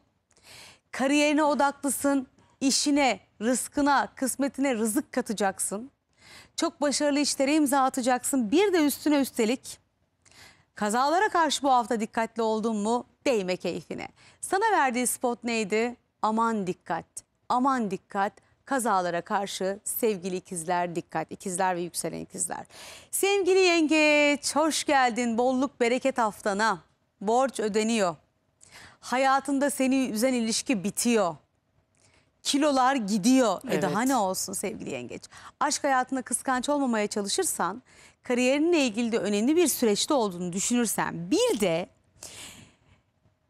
Speaker 1: Kariyerine odaklısın, işine, rızkına, kısmetine rızık katacaksın. Çok başarılı işlere imza atacaksın. Bir de üstüne üstelik Kazalara karşı bu hafta dikkatli oldun mu? Değme keyfine. Sana verdiği spot neydi? Aman dikkat, aman dikkat. Kazalara karşı sevgili ikizler dikkat. İkizler ve yükselen ikizler. Sevgili yengeç hoş geldin. Bolluk bereket haftana. Borç ödeniyor. Hayatında seni üzen ilişki bitiyor kilolar gidiyor. Evet. E daha ne olsun sevgili yengeç. Aşk hayatında kıskanç olmamaya çalışırsan kariyerinle ilgili de önemli bir süreçte olduğunu düşünürsen bir de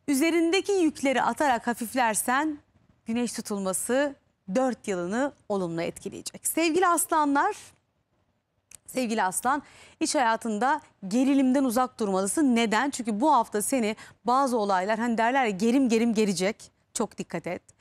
Speaker 1: üzerindeki yükleri atarak hafiflersen güneş tutulması 4 yılını olumlu etkileyecek. Sevgili aslanlar, sevgili aslan iç hayatında gerilimden uzak durmalısın. Neden? Çünkü bu hafta seni bazı olaylar hani derler ya gerim gerim gelecek. Çok dikkat et.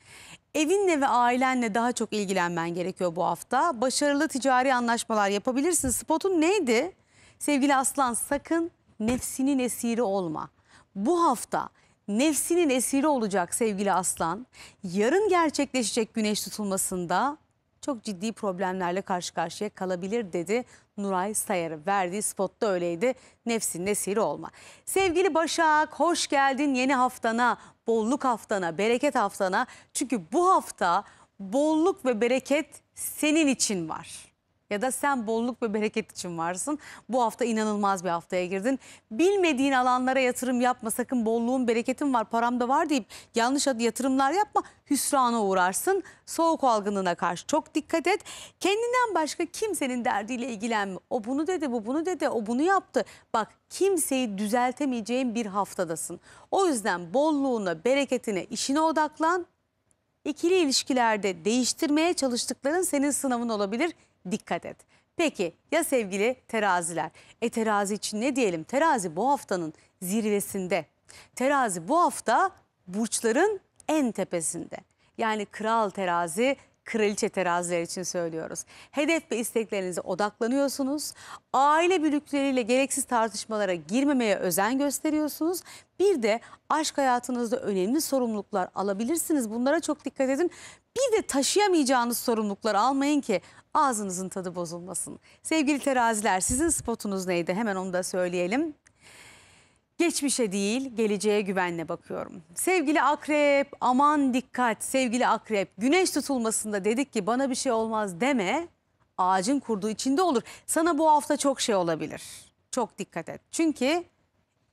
Speaker 1: Evinle ve ailenle daha çok ilgilenmen gerekiyor bu hafta. Başarılı ticari anlaşmalar yapabilirsin. Spotun neydi? Sevgili Aslan sakın nefsinin esiri olma. Bu hafta nefsinin esiri olacak sevgili Aslan. Yarın gerçekleşecek güneş tutulmasında çok ciddi problemlerle karşı karşıya kalabilir dedi Nuray Sayar'ı. Verdiği spotta öyleydi. Nefsinin esiri olma. Sevgili Başak hoş geldin yeni haftana bolluk haftana, bereket haftana. Çünkü bu hafta bolluk ve bereket senin için var ya da sen bolluk ve bereket için varsın. Bu hafta inanılmaz bir haftaya girdin. Bilmediğin alanlara yatırım yapma sakın bolluğun bereketin var param da var deyip yanlış adı yatırımlar yapma hüsrana uğrarsın. Soğuk algınlığına karşı çok dikkat et. Kendinden başka kimsenin derdiyle ilgilenme. O bunu dedi bu bunu dedi o bunu yaptı. Bak kimseyi düzeltemeyeceğin bir haftadasın. O yüzden bolluğuna bereketine işine odaklan. İkili ilişkilerde değiştirmeye çalıştıkların senin sınavın olabilir dikkat et. Peki ya sevgili teraziler? E terazi için ne diyelim? Terazi bu haftanın zirvesinde. Terazi bu hafta burçların en tepesinde. Yani kral terazi kraliçe teraziler için söylüyoruz. Hedef ve isteklerinize odaklanıyorsunuz. Aile büyükleriyle gereksiz tartışmalara girmemeye özen gösteriyorsunuz. Bir de aşk hayatınızda önemli sorumluluklar alabilirsiniz. Bunlara çok dikkat edin bir de taşıyamayacağınız sorumlulukları almayın ki ağzınızın tadı bozulmasın. Sevgili teraziler sizin spotunuz neydi? Hemen onu da söyleyelim. Geçmişe değil, geleceğe güvenle bakıyorum. Sevgili akrep, aman dikkat sevgili akrep. Güneş tutulmasında dedik ki bana bir şey olmaz deme. Ağacın kurduğu içinde olur. Sana bu hafta çok şey olabilir. Çok dikkat et. Çünkü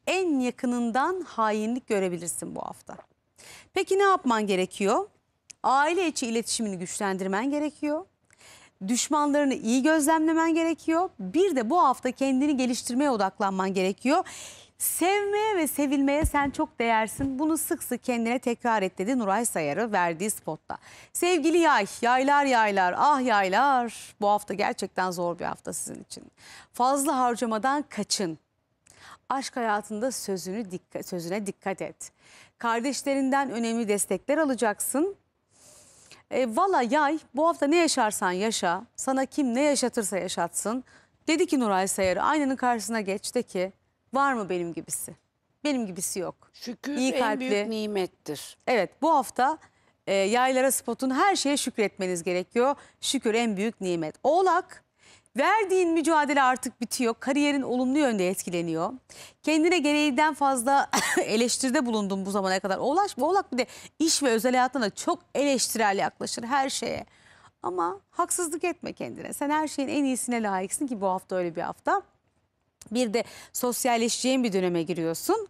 Speaker 1: en yakınından hainlik görebilirsin bu hafta. Peki ne yapman gerekiyor? aile içi iletişimini güçlendirmen gerekiyor. Düşmanlarını iyi gözlemlemen gerekiyor. Bir de bu hafta kendini geliştirmeye odaklanman gerekiyor. Sevmeye ve sevilmeye sen çok değersin. Bunu sık sık kendine tekrar et dedi Nuray Sayarı verdiği spotta. Sevgili yay, yaylar yaylar, ah yaylar. Bu hafta gerçekten zor bir hafta sizin için. Fazla harcamadan kaçın. Aşk hayatında sözünü dikkat, sözüne dikkat et. Kardeşlerinden önemli destekler alacaksın. E, Valla yay bu hafta ne yaşarsan yaşa, sana kim ne yaşatırsa yaşatsın. Dedi ki Nuray Sayarı aynanın karşısına geç de ki var mı benim gibisi? Benim gibisi yok. Şükür İyi en büyük nimettir. Evet bu hafta e, yaylara spotun her şeye şükretmeniz gerekiyor. Şükür en büyük nimet. Oğlak Verdiğin mücadele artık bitiyor. Kariyerin olumlu yönde etkileniyor. Kendine gereğinden fazla eleştirde bulundun bu zamana kadar. Oğlak, oğlak bir de iş ve özel hayatına çok eleştirel yaklaşır her şeye. Ama haksızlık etme kendine. Sen her şeyin en iyisine layıksın ki bu hafta öyle bir hafta. Bir de sosyalleşeceğin bir döneme giriyorsun.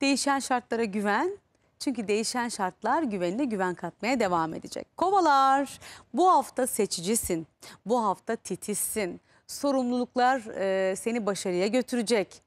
Speaker 1: Değişen şartlara güven, çünkü değişen şartlar güvenine güven katmaya devam edecek. Kovalar bu hafta seçicisin, bu hafta titizsin. Sorumluluklar e, seni başarıya götürecek.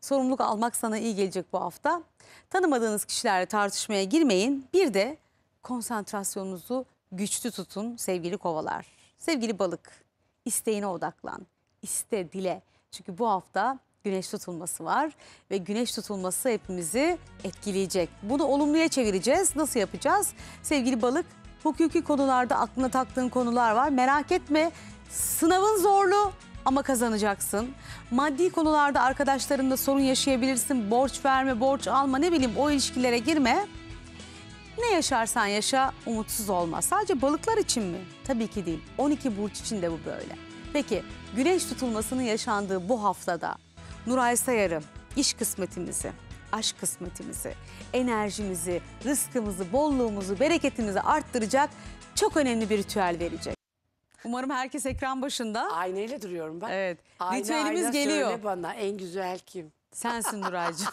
Speaker 1: Sorumluluk almak sana iyi gelecek bu hafta. Tanımadığınız kişilerle tartışmaya girmeyin. Bir de konsantrasyonunuzu güçlü tutun sevgili kovalar. Sevgili balık, isteğine odaklan, iste, dile. Çünkü bu hafta güneş tutulması var ve güneş tutulması hepimizi etkileyecek. Bunu olumluya çevireceğiz. Nasıl yapacağız? Sevgili balık hukuki konularda aklına taktığın konular var. Merak etme sınavın zorlu ama kazanacaksın. Maddi konularda arkadaşlarınla sorun yaşayabilirsin. Borç verme, borç alma ne bileyim o ilişkilere girme. Ne yaşarsan yaşa umutsuz olma. Sadece balıklar için mi? Tabii ki değil. 12 burç için de bu böyle. Peki güneş tutulmasının yaşandığı bu haftada Nuray Sayar'ı, iş kısmetimizi, aşk kısmetimizi, enerjimizi, rızkımızı, bolluğumuzu, bereketimizi arttıracak çok önemli bir ritüel verecek. Umarım herkes ekran başında. Aynayla duruyorum ben. Evet. Ayna, Ritüelimiz ayna geliyor. Söyle bana en güzel kim? Sensin Nuraycığım.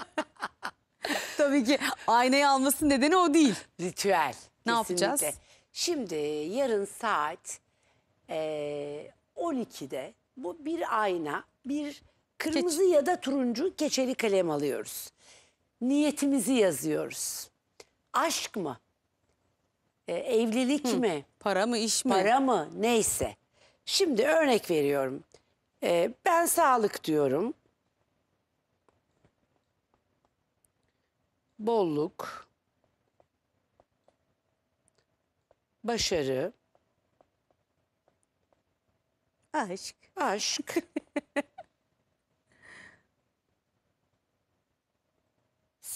Speaker 1: Tabii ki aynayı almasının nedeni o değil. Ritüel. Ne kesinlikle. yapacağız?
Speaker 2: Şimdi yarın saat e, 12'de bu bir ayna, bir Kırmızı ya da turuncu keçeli kalem alıyoruz. Niyetimizi yazıyoruz. Aşk mı? E, evlilik mi? Para mı iş mi? Para mı? Neyse. Şimdi örnek veriyorum. E, ben sağlık diyorum. Bolluk. Başarı. Aşk. Aşk.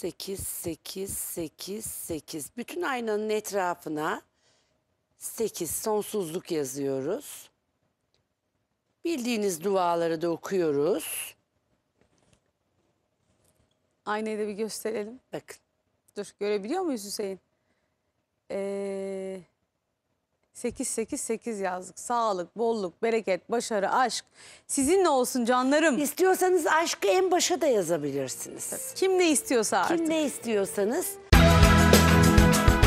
Speaker 2: 8, 8, 8, 8. Bütün aynanın etrafına 8 sonsuzluk yazıyoruz. Bildiğiniz duaları da okuyoruz.
Speaker 1: Aynayı da bir gösterelim. Bakın. Dur görebiliyor muyuz Hüseyin? Ee, 888 yazdık. Sağlık, bolluk, bereket, başarı, aşk. Sizinle olsun canlarım. İstiyorsanız aşkı en başa da yazabilirsiniz. Kim ne istiyorsa artık. Kim ne istiyorsanız.